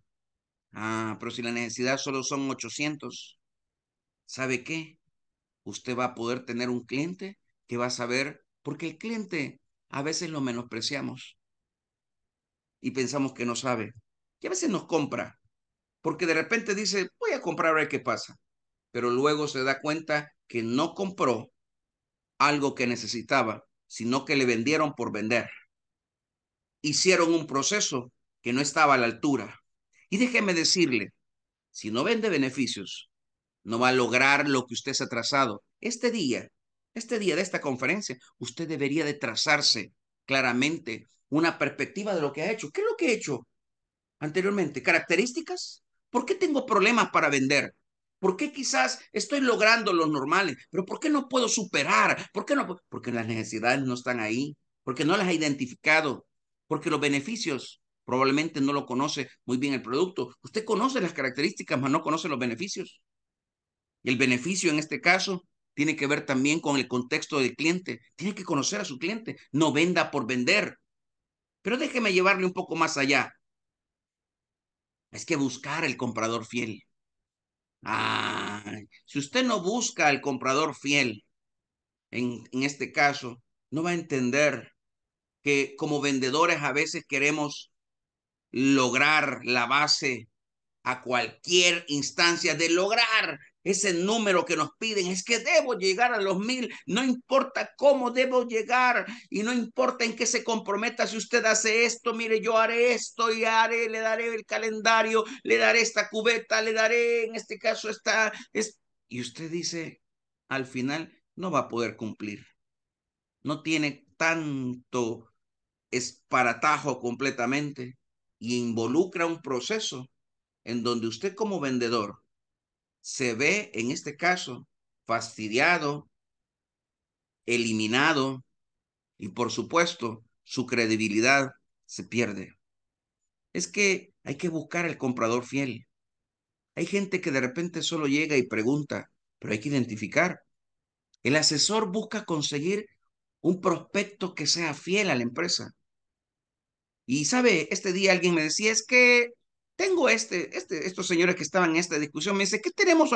A: Ah, pero si la necesidad solo son ochocientos. ¿sabe qué? Usted va a poder tener un cliente que va a saber, porque el cliente a veces lo menospreciamos y pensamos que no sabe, y a veces nos compra, porque de repente dice, voy a comprar a ver qué pasa, pero luego se da cuenta que no compró algo que necesitaba, sino que le vendieron por vender. Hicieron un proceso que no estaba a la altura. Y déjeme decirle, si no vende beneficios, no va a lograr lo que usted se ha trazado. Este día, este día de esta conferencia, usted debería de trazarse claramente una perspectiva de lo que ha hecho. ¿Qué es lo que ha hecho anteriormente? ¿Características? ¿Por qué tengo problemas para vender? ¿Por qué quizás estoy logrando los normales? Pero ¿por qué no puedo superar? ¿Por qué no? Porque las necesidades no están ahí, porque no las ha identificado, porque los beneficios probablemente no lo conoce muy bien el producto. Usted conoce las características, pero no conoce los beneficios. el beneficio en este caso tiene que ver también con el contexto del cliente. Tiene que conocer a su cliente. No venda por vender. Pero déjeme llevarle un poco más allá. Es que buscar el comprador fiel. si usted no busca al comprador fiel, en, en este caso, no va a entender que como vendedores a veces queremos lograr la base a cualquier instancia de lograr ese número que nos piden, es que debo llegar a los mil, no importa cómo debo llegar y no importa en qué se comprometa, si usted hace esto, mire, yo haré esto y haré, le daré el calendario, le daré esta cubeta, le daré, en este caso, esta, es y usted dice, al final, no va a poder cumplir. No tiene tanto esparatajo completamente y involucra un proceso en donde usted como vendedor se ve en este caso fastidiado, eliminado y por supuesto su credibilidad se pierde. Es que hay que buscar el comprador fiel. Hay gente que de repente solo llega y pregunta, pero hay que identificar. El asesor busca conseguir un prospecto que sea fiel a la empresa. Y sabe, este día alguien me decía, es que tengo este, este, estos señores que estaban en esta discusión, me dice, ¿qué tenemos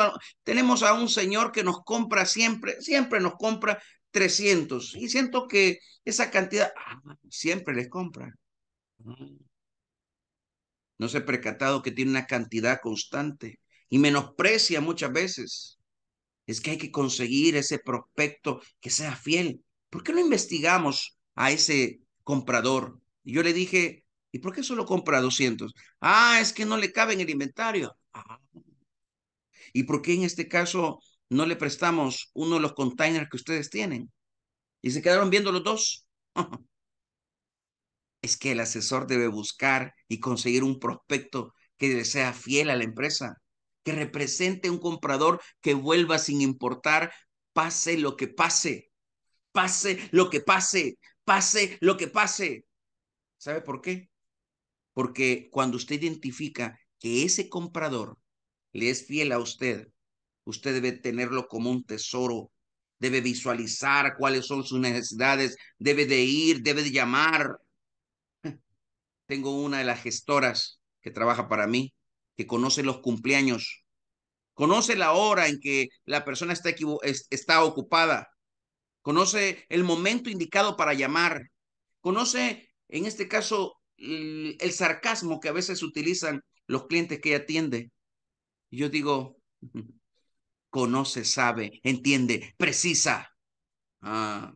A: tenemos a un señor que nos compra siempre, siempre nos compra 300? Y siento que esa cantidad, ah, siempre les compra. Mm. No se ha percatado que tiene una cantidad constante y menosprecia muchas veces. Es que hay que conseguir ese prospecto que sea fiel. ¿Por qué no investigamos a ese comprador? yo le dije, ¿Y por qué solo compra 200? Ah, es que no le cabe en el inventario. Ah. ¿Y por qué en este caso no le prestamos uno de los containers que ustedes tienen? Y se quedaron viendo los dos. *laughs* es que el asesor debe buscar y conseguir un prospecto que sea fiel a la empresa, que represente un comprador que vuelva sin importar, pase lo que pase, pase lo que pase, pase lo que pase. ¿Sabe por qué? Porque cuando usted identifica que ese comprador le es fiel a usted, usted debe tenerlo como un tesoro, debe visualizar cuáles son sus necesidades, debe de ir, debe de llamar. *laughs* Tengo una de las gestoras que trabaja para mí, que conoce los cumpleaños, conoce la hora en que la persona está, está ocupada, conoce el momento indicado para llamar, conoce, en este caso, el, sarcasmo que a veces utilizan los clientes que atiende. yo digo, *laughs* conoce, sabe, entiende, precisa. Ah,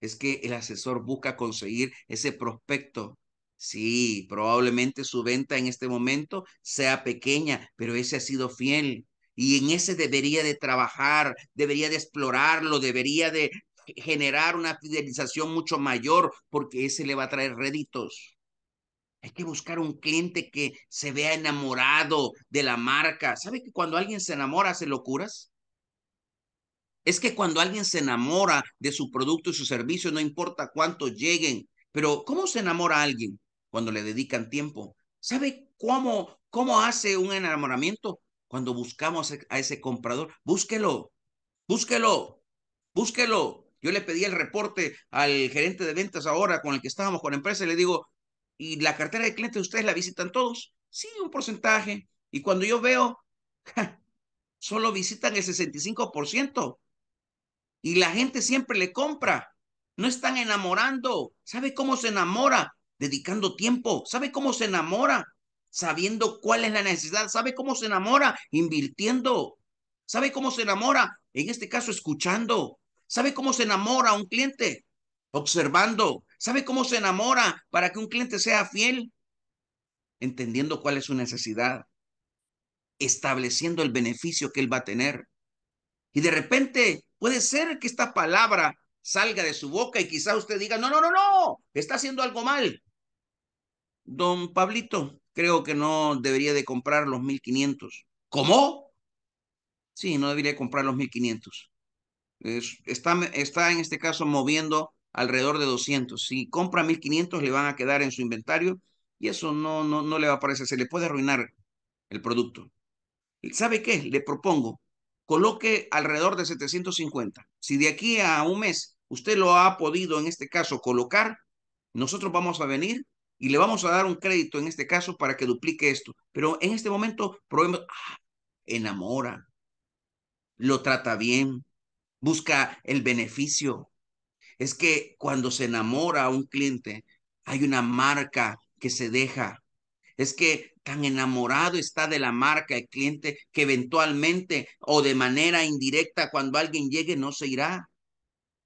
A: es que el asesor busca conseguir ese prospecto. Sí, probablemente su venta en este momento sea pequeña, pero ese ha sido fiel y en ese debería de trabajar, debería de explorarlo, debería de generar una fidelización mucho mayor porque ese le va a traer réditos. Hay que buscar un cliente que se vea enamorado de la marca. ¿Sabe que cuando alguien se enamora hace locuras? Es que cuando alguien se enamora de su producto y su servicio, no importa cuánto lleguen, pero ¿cómo se enamora alguien? Cuando le dedican tiempo. ¿Sabe cómo, cómo hace un enamoramiento? Cuando buscamos a ese comprador, búsquelo, búsquelo, búsquelo. Yo le pedí el reporte al gerente de ventas ahora con el que estábamos con la empresa y le digo, y la cartera de clientes ustedes la visitan todos. Sí, un porcentaje. Y cuando yo veo, solo visitan el 65%. Y la gente siempre le compra. No están enamorando. ¿Sabe cómo se enamora? Dedicando tiempo. ¿Sabe cómo se enamora? Sabiendo cuál es la necesidad. ¿Sabe cómo se enamora? Invirtiendo. ¿Sabe cómo se enamora? En este caso, escuchando. ¿Sabe cómo se enamora un cliente? Observando. ¿Sabe cómo se enamora para que un cliente sea fiel? Entendiendo cuál es su necesidad, estableciendo el beneficio que él va a tener. Y de repente puede ser que esta palabra salga de su boca y quizás usted diga, no, no, no, no, está haciendo algo mal. Don Pablito, creo que no debería de comprar los 1500. ¿Cómo? Sí, no debería comprar los 1500. está, está en este caso moviendo alrededor de 200. Si compra 1500, le van a quedar en su inventario y eso no, no, no le va a parecer, se le puede arruinar el producto. ¿Sabe qué? Le propongo, coloque alrededor de 750. Si de aquí a un mes usted lo ha podido, en este caso, colocar, nosotros vamos a venir y le vamos a dar un crédito, en este caso, para que duplique esto. Pero en este momento, probemos, ah, enamora, lo trata bien, busca el beneficio, es que cuando se enamora a un cliente, hay una marca que se deja. Es que tan enamorado está de la marca el cliente que eventualmente o de manera indirecta cuando alguien llegue no se irá,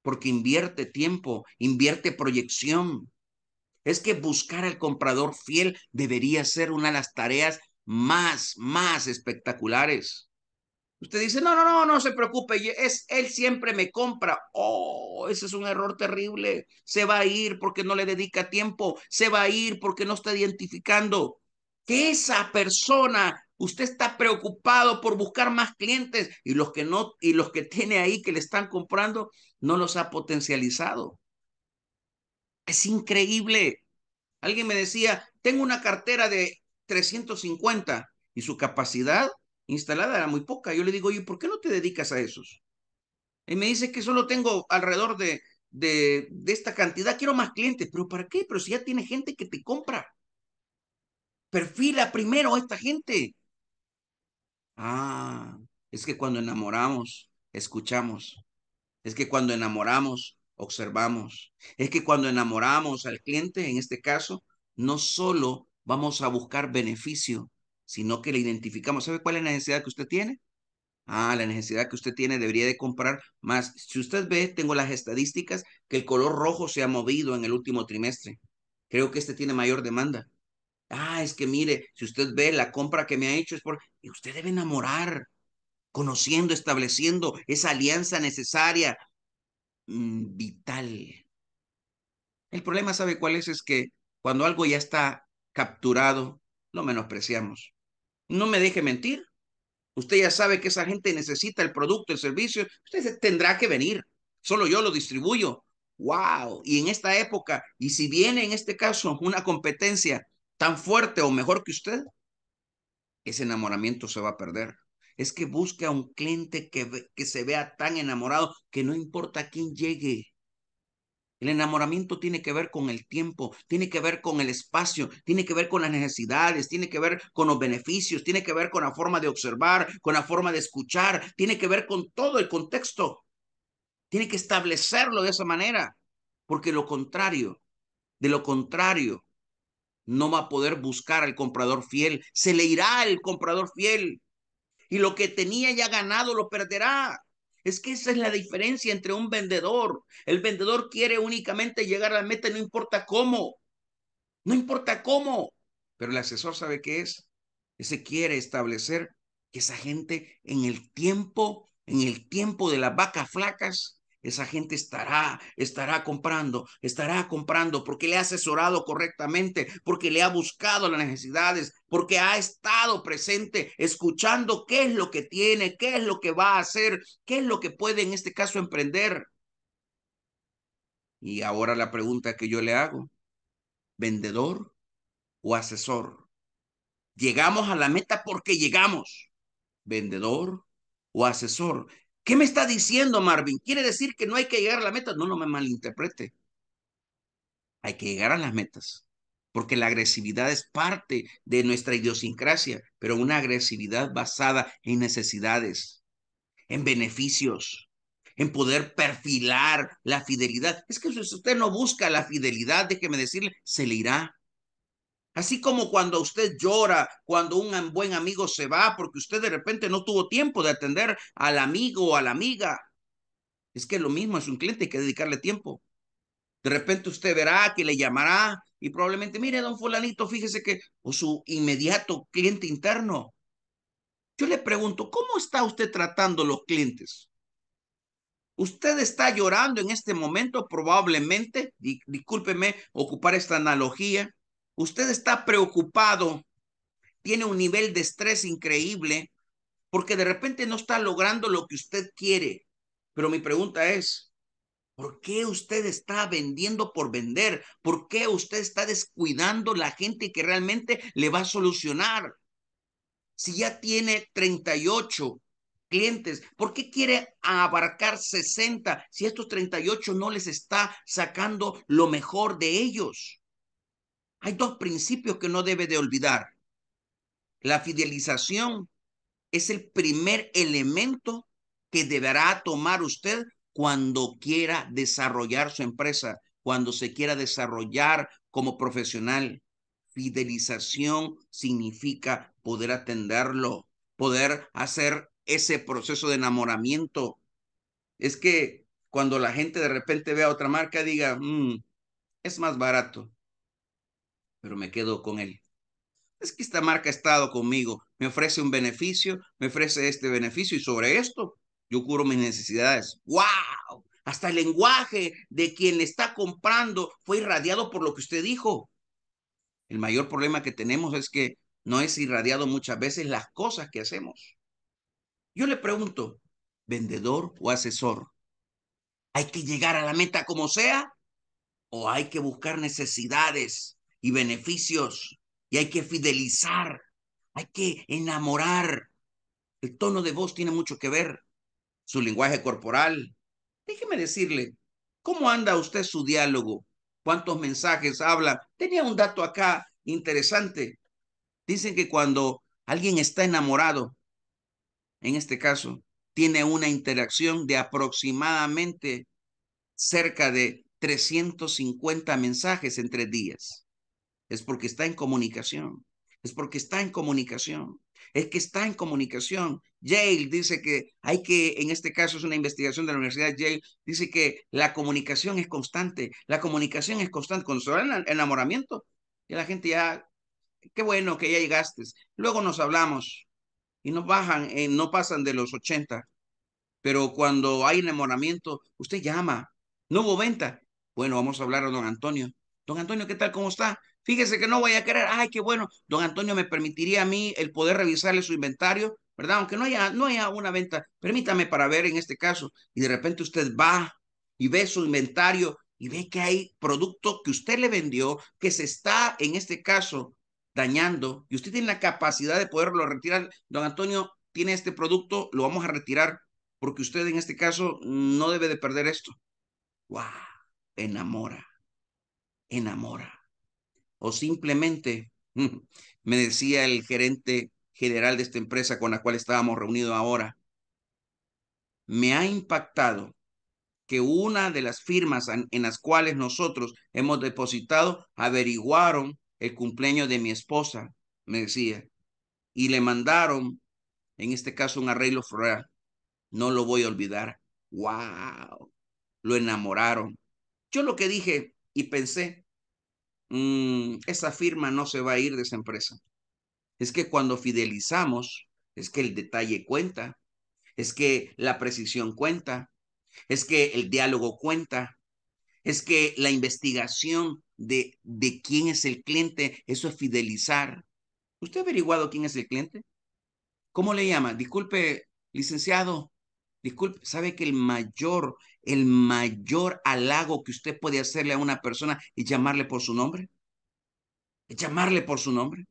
A: porque invierte tiempo, invierte proyección. Es que buscar al comprador fiel debería ser una de las tareas más, más espectaculares. Usted dice, no, no, no, no se preocupe, es, él siempre me compra. Oh, ese es un error terrible. Se va a ir porque no le dedica tiempo, se va a ir porque no está identificando que esa persona, usted está preocupado por buscar más clientes y los que no, y los que tiene ahí que le están comprando, no los ha potencializado. Es increíble. Alguien me decía, tengo una cartera de 350 y su capacidad instalada era muy poca. Yo le digo, oye, ¿por qué no te dedicas a esos? Y me dice que solo tengo alrededor de, de, de esta cantidad, quiero más clientes, pero ¿para qué? Pero si ya tiene gente que te compra. Perfila primero a esta gente. Ah, es que cuando enamoramos, escuchamos. Es que cuando enamoramos, observamos. Es que cuando enamoramos al cliente, en este caso, no solo vamos a buscar beneficio, sino que le identificamos. ¿Sabe cuál es la necesidad que usted tiene? Ah, la necesidad que usted tiene debería de comprar más. Si usted ve, tengo las estadísticas que el color rojo se ha movido en el último trimestre. Creo que este tiene mayor demanda. Ah, es que mire, si usted ve la compra que me ha hecho es por... Y usted debe enamorar, conociendo, estableciendo esa alianza necesaria, mm, vital. El problema, ¿sabe cuál es? Es que cuando algo ya está capturado, lo menospreciamos. No me deje mentir. Usted ya sabe que esa gente necesita el producto, el servicio. Usted tendrá que venir. Solo yo lo distribuyo. ¡Wow! Y en esta época, y si viene en este caso una competencia tan fuerte o mejor que usted, ese enamoramiento se va a perder. Es que busque a un cliente que, que se vea tan enamorado que no importa quién llegue, el enamoramiento tiene que ver con el tiempo, tiene que ver con el espacio, tiene que ver con las necesidades, tiene que ver con los beneficios, tiene que ver con la forma de observar, con la forma de escuchar, tiene que ver con todo el contexto. Tiene que establecerlo de esa manera, porque lo contrario, de lo contrario, no va a poder buscar al comprador fiel, se le irá el comprador fiel y lo que tenía ya ganado lo perderá. Es que esa es la diferencia entre un vendedor. El vendedor quiere únicamente llegar a la meta, no importa cómo. No importa cómo. Pero el asesor sabe qué es. Ese quiere establecer que esa gente en el tiempo, en el tiempo de las vacas flacas, esa gente estará, estará comprando, estará comprando porque le ha asesorado correctamente, porque le ha buscado las necesidades, porque ha estado presente escuchando qué es lo que tiene, qué es lo que va a hacer, qué es lo que puede en este caso emprender. Y ahora la pregunta que yo le hago, ¿vendedor o asesor? Llegamos a la meta porque llegamos, vendedor o asesor. ¿Qué me está diciendo Marvin? ¿Quiere decir que no hay que llegar a la meta? No, no me malinterprete. Hay que llegar a las metas, porque la agresividad es parte de nuestra idiosincrasia, pero una agresividad basada en necesidades, en beneficios, en poder perfilar la fidelidad. Es que si usted no busca la fidelidad, déjeme decirle, se le irá. Así como cuando usted llora, cuando un buen amigo se va, porque usted de repente no tuvo tiempo de atender al amigo o a la amiga. Es que lo mismo es un cliente, que dedicarle tiempo. De repente usted verá que le llamará y probablemente, mire, don fulanito, fíjese que, o su inmediato cliente interno. Yo le pregunto, ¿cómo está usted tratando los clientes? Usted está llorando en este momento, probablemente, discúlpeme ocupar esta analogía, Usted está preocupado, tiene un nivel de estrés increíble, porque de repente no está logrando lo que usted quiere. Pero mi pregunta es, ¿por qué usted está vendiendo por vender? ¿Por qué usted está descuidando la gente que realmente le va a solucionar? Si ya tiene 38 clientes, ¿por qué quiere abarcar 60 si estos 38 no les está sacando lo mejor de ellos? hay dos principios que no debe de olvidar. La fidelización es el primer elemento que deberá tomar usted cuando quiera desarrollar su empresa, cuando se quiera desarrollar como profesional. Fidelización significa poder atenderlo, poder hacer ese proceso de enamoramiento. Es que cuando la gente de repente ve a otra marca, diga, mm, es más barato, pero me quedo con él. Es que esta marca ha estado conmigo, me ofrece un beneficio, me ofrece este beneficio y sobre esto yo cubro mis necesidades. ¡Wow! Hasta el lenguaje de quien está comprando fue irradiado por lo que usted dijo. El mayor problema que tenemos es que no es irradiado muchas veces las cosas que hacemos. Yo le pregunto, vendedor o asesor, ¿hay que llegar a la meta como sea o hay que buscar necesidades y beneficios y hay que fidelizar, hay que enamorar. El tono de voz tiene mucho que ver, su lenguaje corporal. Déjeme decirle, ¿cómo anda usted su diálogo? ¿Cuántos mensajes habla? Tenía un dato acá interesante. Dicen que cuando alguien está enamorado, en este caso, tiene una interacción de aproximadamente cerca de 350 mensajes entre días es porque está en comunicación. Es porque está en comunicación. Es que está en comunicación. Yale dice que hay que, en este caso es una investigación de la Universidad de Yale, dice que la comunicación es constante. La comunicación es constante. Cuando se enamoramiento, y la gente ya, qué bueno que ya llegaste. Luego nos hablamos y nos bajan, eh, no pasan de los 80. Pero cuando hay enamoramiento, usted llama. No hubo venta. Bueno, vamos a hablar a don Antonio. Don Antonio, ¿qué tal? ¿Cómo está? Fíjese que no voy a querer, ay, qué bueno, don Antonio me permitiría a mí el poder revisarle su inventario, ¿verdad? Aunque no haya, no haya una venta, permítame para ver en este caso. Y de repente usted va y ve su inventario y ve que hay producto que usted le vendió que se está, en este caso, dañando y usted tiene la capacidad de poderlo retirar. Don Antonio tiene este producto, lo vamos a retirar porque usted en este caso no debe de perder esto. ¡Wow! Enamora, enamora o simplemente, *laughs* me decía el gerente general de esta empresa con la cual estábamos reunidos ahora, me ha impactado que una de las firmas en las cuales nosotros hemos depositado averiguaron el cumpleaños de mi esposa, me decía, y le mandaron, en este caso, un arreglo floral. No lo voy a olvidar. ¡Wow! Lo enamoraron. Yo lo que dije y pensé, Mm, esa firma no se va a ir de esa empresa. Es que cuando fidelizamos, es que el detalle cuenta, es que la precisión cuenta, es que el diálogo cuenta, es que la investigación de, de quién es el cliente, eso es fidelizar. ¿Usted ha averiguado quién es el cliente? ¿Cómo le llama? Disculpe, licenciado, Disculpe, ¿sabe que el mayor, el mayor halago que usted puede hacerle a una persona es llamarle por su nombre? Es llamarle por su nombre.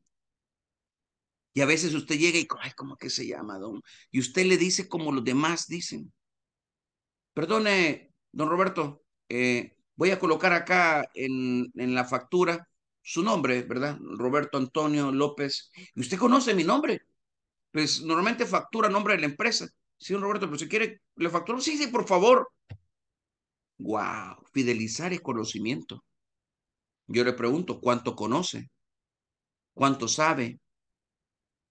A: Y a veces usted llega y, ay, ¿cómo que se llama, don? Y usted le dice como los demás dicen. Perdone, don Roberto, eh, voy a colocar acá en, en la factura su nombre, ¿verdad? Roberto Antonio López. Y usted conoce mi nombre. Pues normalmente factura nombre de la empresa. Sí, Roberto, pero si quiere, le facturo. Sí, sí, por favor. Wow, fidelizar es conocimiento. Yo le pregunto, ¿cuánto conoce? ¿Cuánto sabe?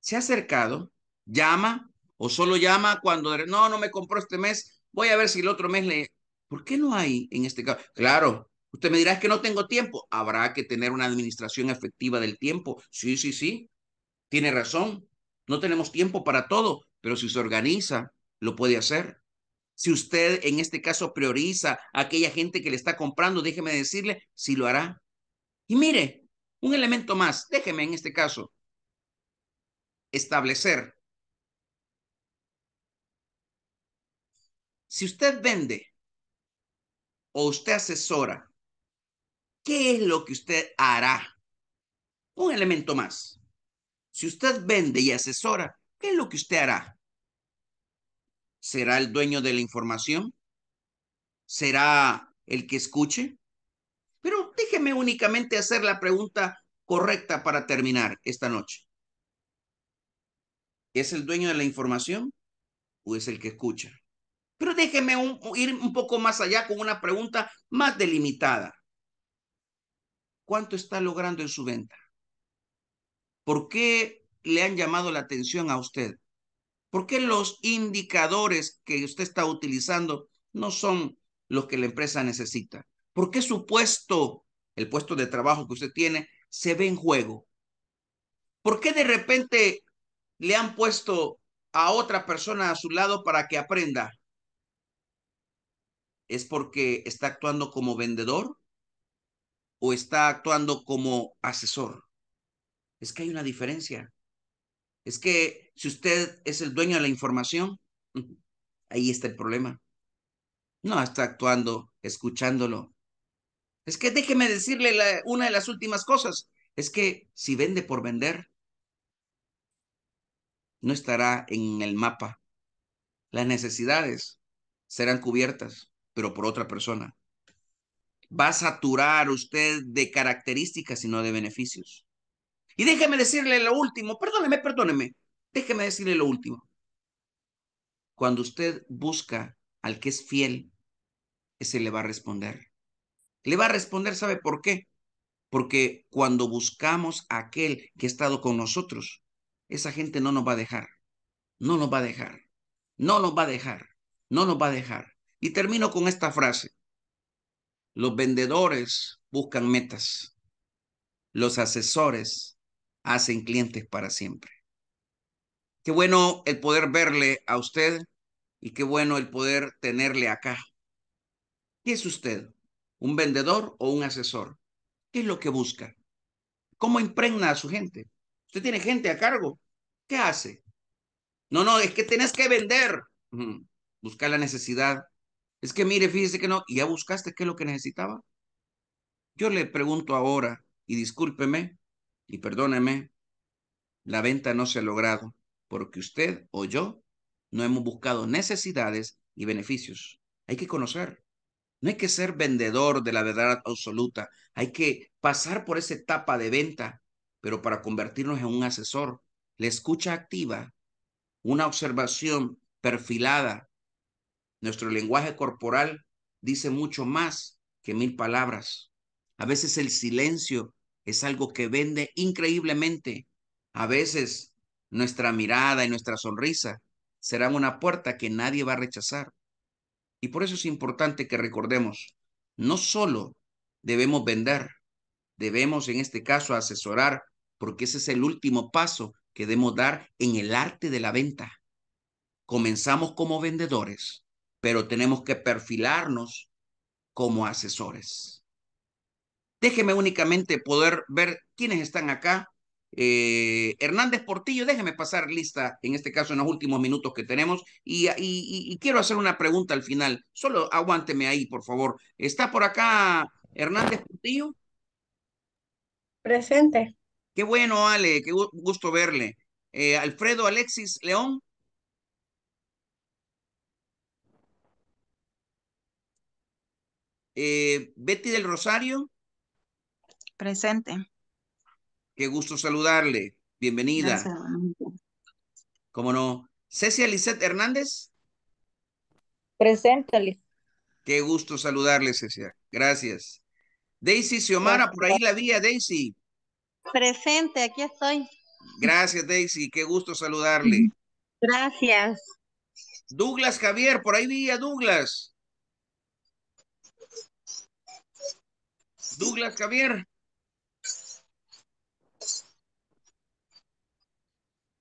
A: ¿Se ha acercado? ¿Llama? ¿O solo llama cuando no, no me compró este mes? Voy a ver si el otro mes le. ¿Por qué no hay en este caso? Claro, usted me dirá es que no tengo tiempo. Habrá que tener una administración efectiva del tiempo. Sí, sí, sí. Tiene razón. No tenemos tiempo para todo, pero si se organiza, lo puede hacer. Si usted en este caso prioriza a aquella gente que le está comprando, déjeme decirle si lo hará. Y mire, un elemento más, déjeme en este caso establecer. Si usted vende o usted asesora, ¿qué es lo que usted hará? Un elemento más. Si usted vende y asesora, ¿qué es lo que usted hará? ¿Será el dueño de la información? ¿Será el que escuche? Pero déjeme únicamente hacer la pregunta correcta para terminar esta noche. ¿Es el dueño de la información o es el que escucha? Pero déjeme ir un poco más allá con una pregunta más delimitada. ¿Cuánto está logrando en su venta? ¿Por qué le han llamado la atención a usted? ¿Por qué los indicadores que usted está utilizando no son los que la empresa necesita. ¿Por qué su puesto, el puesto de trabajo que usted tiene, se ve en juego? ¿Por qué de repente le han puesto a otra persona a su lado para que aprenda? ¿Es porque está actuando como vendedor o está actuando como asesor? Es que hay una diferencia. Es que si usted es el dueño de la información, ahí está el problema. No está actuando, escuchándolo. Es que déjeme decirle una de las últimas cosas. Es que si vende por vender, no estará en el mapa. Las necesidades serán cubiertas, pero por otra persona. Va a saturar usted de características y no de beneficios. Y déjeme decirle lo último, perdóneme, perdóneme, déjeme decirle lo último. Cuando usted busca al que es fiel, ese le va a responder. Le va a responder, ¿sabe por qué? Porque cuando buscamos a aquel que ha estado con nosotros, esa gente no nos va a dejar, no nos va a dejar, no nos va a dejar, no nos va a dejar. Y termino con esta frase. Los vendedores buscan metas, los asesores hacen clientes para siempre. Qué bueno el poder verle a usted y qué bueno el poder tenerle acá. ¿Qué es usted? ¿Un vendedor o un asesor? ¿Qué es lo que busca? ¿Cómo impregna a su gente? Usted tiene gente a cargo. ¿Qué hace? No, no, es que tenés que vender. Buscar la necesidad. Es que mire, fíjese que no. ¿Y ya buscaste qué es lo que necesitaba? Yo le pregunto ahora, y discúlpeme, y perdóneme, la venta no se ha logrado porque usted o yo no hemos buscado necesidades y beneficios. Hay que conocer. No hay que ser vendedor de la verdad absoluta. Hay que pasar por esa etapa de venta, pero para convertirnos en un asesor, la escucha activa, una observación perfilada. Nuestro lenguaje corporal dice mucho más que mil palabras. A veces el silencio es algo que vende increíblemente. A veces nuestra mirada y nuestra sonrisa serán una puerta que nadie va a rechazar. Y por eso es importante que recordemos, no solo debemos vender, debemos en este caso asesorar, porque ese es el último paso que debemos dar en el arte de la venta. Comenzamos como vendedores, pero tenemos que perfilarnos como asesores. Déjeme únicamente poder ver quiénes están acá. Eh, Hernández Portillo, déjeme pasar lista, en este caso en los últimos minutos que tenemos, y, quiero hacer una pregunta al final. Solo aguánteme ahí, por favor. ¿Está por acá Hernández Portillo? Presente. Qué bueno, Ale, qué gusto verle. Eh, Alfredo Alexis León. Eh, Betty del Rosario. Presente. Qué gusto saludarle. Bienvenida. como ¿Cómo no? Cecia Lisette Hernández. Preséntale. Qué gusto saludarle, Cecia. Gracias. Daisy Xiomara, por ahí la vía, Daisy. Presente, aquí estoy. Gracias, Daisy. Qué gusto saludarle. Gracias. Douglas Javier, por ahí vía, Douglas. Douglas Javier.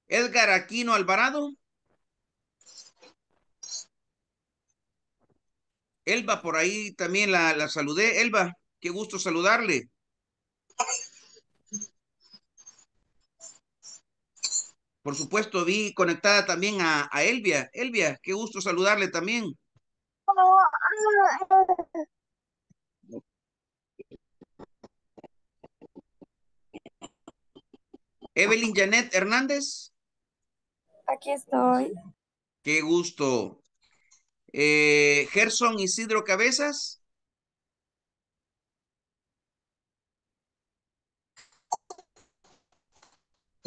A: Edgar Aquino Alvarado. Elba, por ahí también la, saludé. Elba, qué gusto saludarle. Por supuesto, vi conectada también a, a Elvia. Elvia, qué gusto saludarle también. Evelyn Janet Hernández. Aquí estoy. Qué gusto. Eh, Gerson Isidro Cabezas.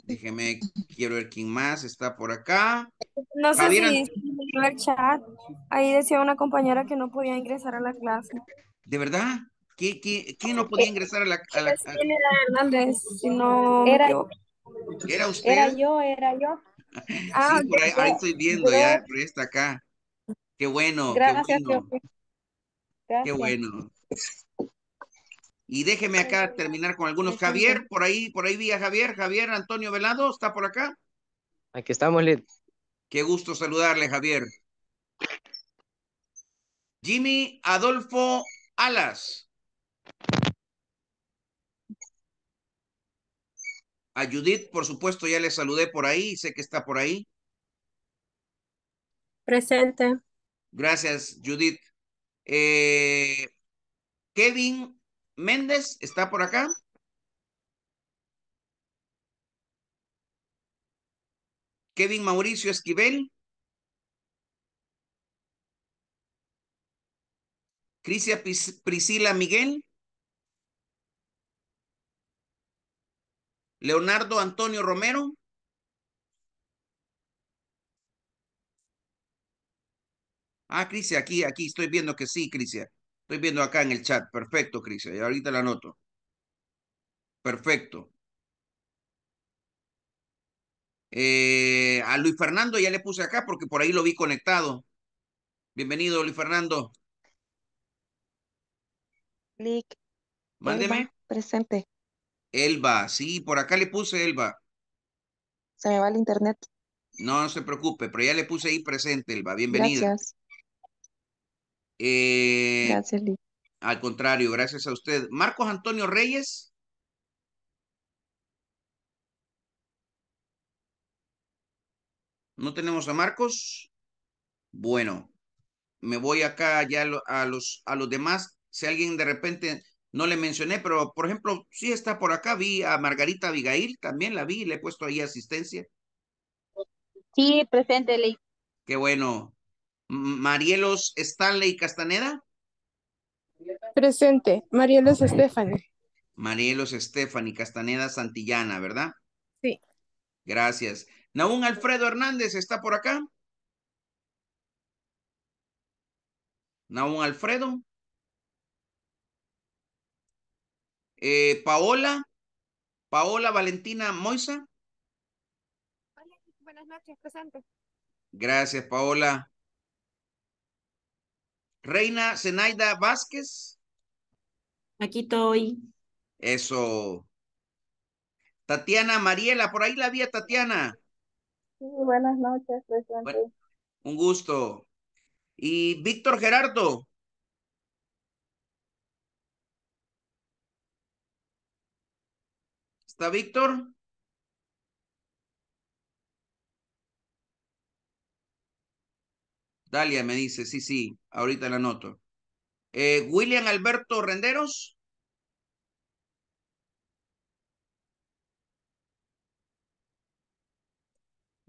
A: Déjeme, quiero ver quién más está por acá. No sé si Ahí decía una compañera que no podía ingresar a la clase. ¿De verdad? ¿Qué, quién no podía ingresar a la clase? Era, Hernández, no era, era usted. Era yo, era yo.
B: *laughs* Ah, ahí, estoy viendo ya,
A: está acá. Qué bueno, Gracias, qué bueno. Y déjeme acá terminar con algunos. Javier, por ahí, por ahí vi Javier. Javier Antonio Velado, ¿está por acá? Aquí estamos, Lid. Qué gusto saludarle, Javier. Jimmy Adolfo Alas. A Judith, por supuesto, ya le saludé por ahí, sé que está por ahí. Presente. Gracias, Judith. Eh, Kevin Méndez, ¿está por acá? Kevin Mauricio Esquivel. Crisia Priscila Miguel. Leonardo Antonio Romero. Ah, Crisia, aquí, aquí estoy viendo que sí, Crisia. Estoy viendo acá en el chat. Perfecto, Crisia. Y ahorita la anoto. Perfecto. Eh, a Luis Fernando ya le puse acá porque por ahí lo vi conectado. Bienvenido, Luis Fernando. Mándeme. presente. Elba, sí, por acá le puse Elba. Se me va el internet. No, no se preocupe, pero ya le puse ahí presente, Elba. Bienvenida. Gracias. Eh, gracias, Al contrario, gracias a usted. Marcos Antonio Reyes. No tenemos a Marcos. Bueno, me voy acá ya a los, a los demás. Si alguien de repente no le mencioné, pero por ejemplo, sí está por acá, vi a Margarita Abigail, también la vi, le he puesto ahí asistencia. Sí, presente, Ley. Qué bueno. Marielos Stanley Castaneda. Presente, Marielos Estefani. Marielos Estefani Castaneda Santillana, ¿verdad? Sí. Gracias. Naún Alfredo Hernández está por acá. Naún Alfredo. Eh, Paola, Paola Valentina Moisa. buenas noches, presente. Gracias, Paola. Reina Zenaida Vázquez. Aquí estoy. Eso. Tatiana Mariela, por ahí la vi a Tatiana. Sí, buenas noches, presente. un gusto. Y Víctor Gerardo. Víctor? Dalia me dice, sí, sí, ahorita la noto eh, William Alberto Renderos.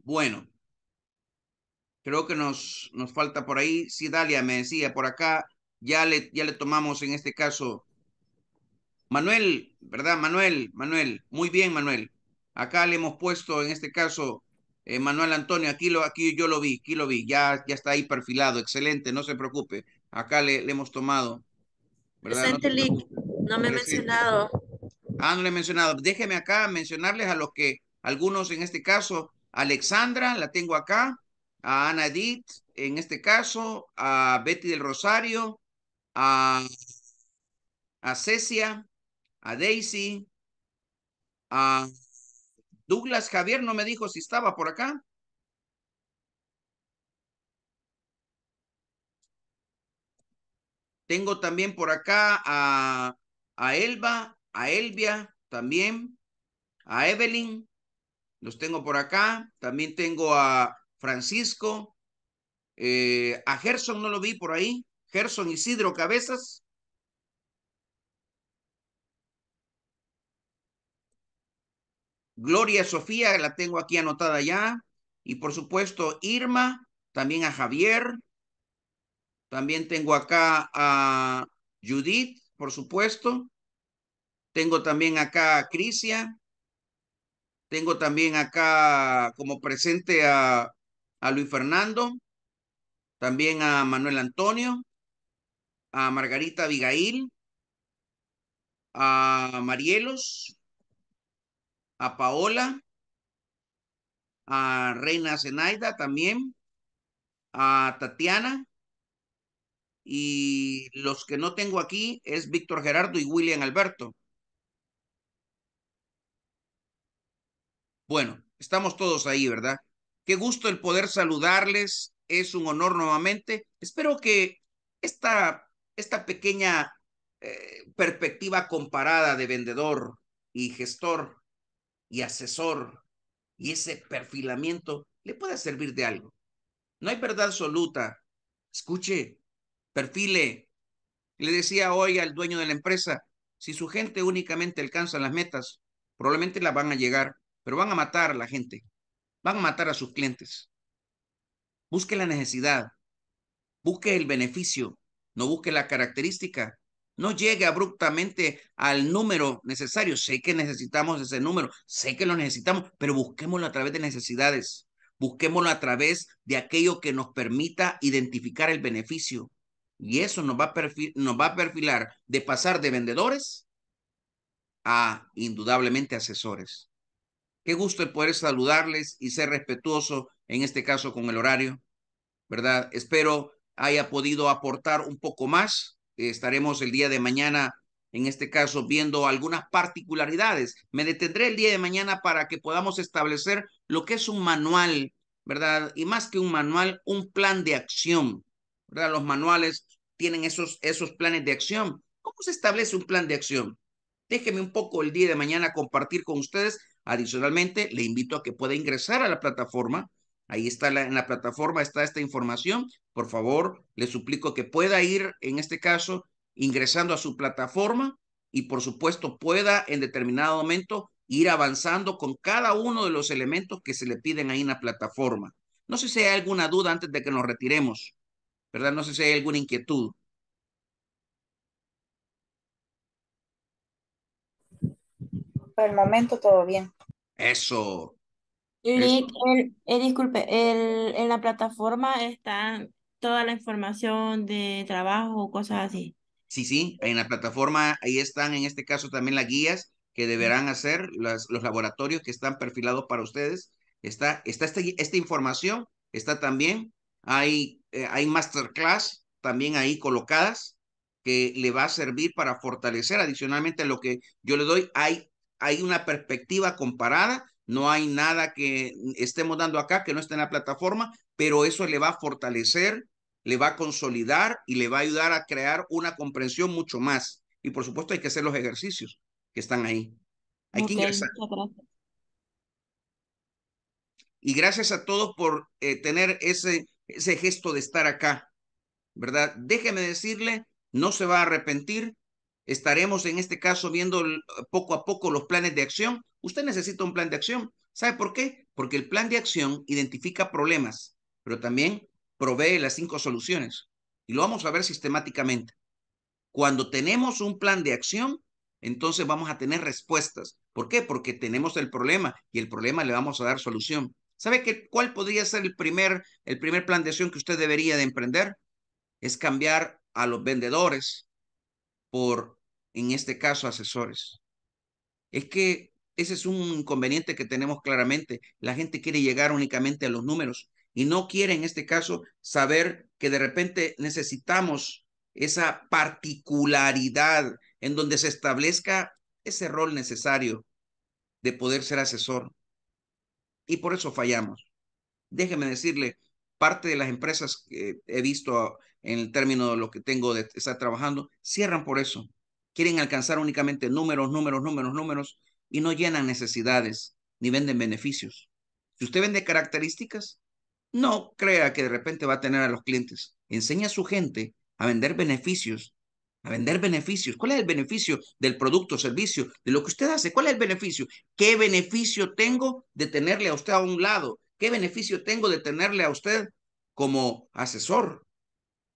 A: Bueno, creo que nos, nos falta por ahí. Sí, Dalia me decía por acá, ya le, ya le tomamos en este caso Manuel, ¿verdad? Manuel, Manuel, muy bien, Manuel. Acá le hemos puesto, en este caso, eh, Manuel Antonio, aquí, lo, aquí yo lo vi, aquí lo vi, ya, ya está ahí perfilado, excelente, no se preocupe. Acá le, hemos tomado. ¿verdad? No, no me he mencionado. Ah, no le he mencionado. Déjeme acá mencionarles a los que, algunos en este caso, Alexandra, la tengo acá, a Ana Edith, en este caso, a Betty del Rosario, a, a Cecia, a Daisy, a Douglas Javier no me dijo si estaba por acá. Tengo también por acá a, a Elba, a Elvia también, a Evelyn. Los tengo por acá. También tengo a Francisco. Eh, a Gerson no lo vi por ahí. Gerson Isidro Cabezas. Gloria Sofía, la tengo aquí anotada ya. Y por supuesto, Irma, también a Javier. También tengo acá a Judith, por supuesto. Tengo también acá a Crisia. Tengo también acá como presente a, a Luis Fernando. También a Manuel Antonio. A Margarita Abigail. A Marielos a Paola, a Reina Zenaida también, a Tatiana. Y los que no tengo aquí es Víctor Gerardo y William Alberto. Bueno, estamos todos ahí, ¿verdad? Qué gusto el poder saludarles. Es un honor nuevamente. Espero que esta, esta pequeña eh, perspectiva comparada de vendedor y gestor y asesor y ese perfilamiento le pueda servir de algo. No hay verdad absoluta. Escuche, perfile. Le decía hoy al dueño de la empresa, si su gente únicamente alcanza las metas, probablemente las van a llegar, pero van a matar a la gente, van a matar a sus clientes. Busque la necesidad, busque el beneficio, no busque la característica, no llegue abruptamente al número necesario. Sé que necesitamos ese número, sé que lo necesitamos, pero busquémoslo a través de necesidades, busquémoslo a través de aquello que nos permita identificar el beneficio. Y eso nos va a, nos va a perfilar de pasar de vendedores a indudablemente asesores. Qué gusto el poder saludarles y ser respetuoso, en este caso con el horario, ¿verdad? Espero haya podido aportar un poco más estaremos el día de mañana, en este caso, viendo algunas particularidades. Me detendré el día de mañana para que podamos establecer lo que es un manual, ¿verdad? Y más que un manual, un plan de acción, ¿verdad? Los manuales tienen esos, esos planes de acción. ¿Cómo se establece un plan de acción? Déjeme un poco el día de mañana compartir con ustedes. Adicionalmente, le invito a que pueda ingresar a la plataforma Ahí está en la plataforma, está esta información. Por favor, le suplico que pueda ir, en este caso, ingresando a su plataforma y, por supuesto, pueda en determinado momento ir avanzando con cada uno de los elementos que se le piden ahí en la plataforma. No sé si hay alguna duda antes de que nos retiremos, ¿verdad? No sé si hay alguna inquietud. Por el momento todo bien. Eso el, eh, disculpe, el, en la plataforma está toda la información de trabajo, o cosas así. Sí, sí, en la plataforma ahí están en este caso también las guías que deberán hacer las, los laboratorios que están perfilados para ustedes. Está, está este, esta información, está también, hay, eh, hay masterclass también ahí colocadas que le va a servir para fortalecer adicionalmente lo que yo le doy. Hay, hay una perspectiva comparada no hay nada que estemos dando acá que no esté en la plataforma, pero eso le va a fortalecer, le va a consolidar y le va a ayudar a crear una comprensión mucho más. Y por supuesto hay que hacer los ejercicios que están ahí. Hay que ingresar. Y gracias a todos por eh, tener ese, ese gesto de estar acá, ¿verdad? Déjeme decirle, no se va a arrepentir. Estaremos en este caso viendo eh, poco a poco los planes de acción Usted necesita un plan de acción. ¿Sabe por qué? Porque el plan de acción identifica problemas, pero también provee las cinco soluciones. Y lo vamos a ver sistemáticamente. Cuando tenemos un plan de acción, entonces vamos a tener respuestas. ¿Por qué? Porque tenemos el problema y el problema le vamos a dar solución. ¿Sabe qué, cuál podría ser el primer, el primer plan de acción que usted debería de emprender? Es cambiar a los vendedores por, en este caso, asesores. Es que ese es un inconveniente que tenemos claramente. La gente quiere llegar únicamente a los números y no quiere en este caso saber que de repente necesitamos esa particularidad en donde se establezca ese rol necesario de poder ser asesor. Y por eso fallamos. Déjeme decirle, parte de las empresas que he visto en el término de lo que tengo de estar trabajando, cierran por eso. Quieren alcanzar únicamente números, números, números, números, y no llenan necesidades ni venden beneficios. Si usted vende características, no crea que de repente va a tener a los clientes. Enseña a su gente a vender beneficios, a vender beneficios. ¿Cuál es el beneficio del producto o servicio, de lo que usted hace? ¿Cuál es el beneficio? ¿Qué beneficio tengo de tenerle a usted a un lado? ¿Qué beneficio tengo de tenerle a usted como asesor?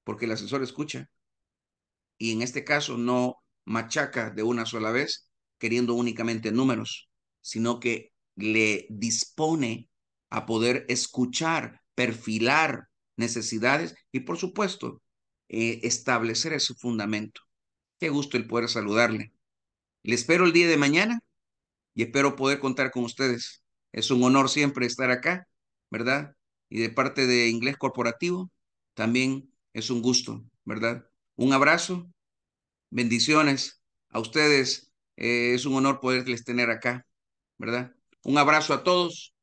A: Porque el asesor escucha. Y en este caso no machaca de una sola vez, queriendo únicamente números, sino que le dispone a poder escuchar, perfilar necesidades y, por supuesto, eh, establecer ese fundamento. Qué gusto el poder saludarle. Le espero el día de mañana y espero poder contar con ustedes. Es un honor siempre estar acá, ¿verdad? Y de parte de Inglés Corporativo, también es un gusto, ¿verdad? Un abrazo, bendiciones a ustedes eh, es un honor poderles tener acá, ¿verdad? Un abrazo a todos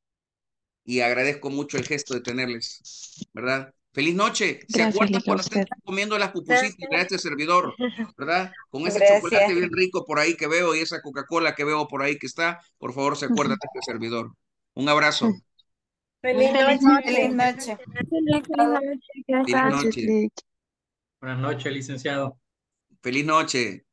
A: y agradezco mucho el gesto de tenerles, ¿verdad? Feliz noche. ¿Se acuerdan cuando estén comiendo las pupusitas de este servidor, verdad? Con ese chocolate bien rico por ahí que veo y esa Coca-Cola que veo por ahí que está, por favor se acuerdan de este *laughs* servidor. Un abrazo. Feliz, noche. Feliz noche. Feliz noche. Feliz noche. Buenas noches, licenciado. Feliz noche.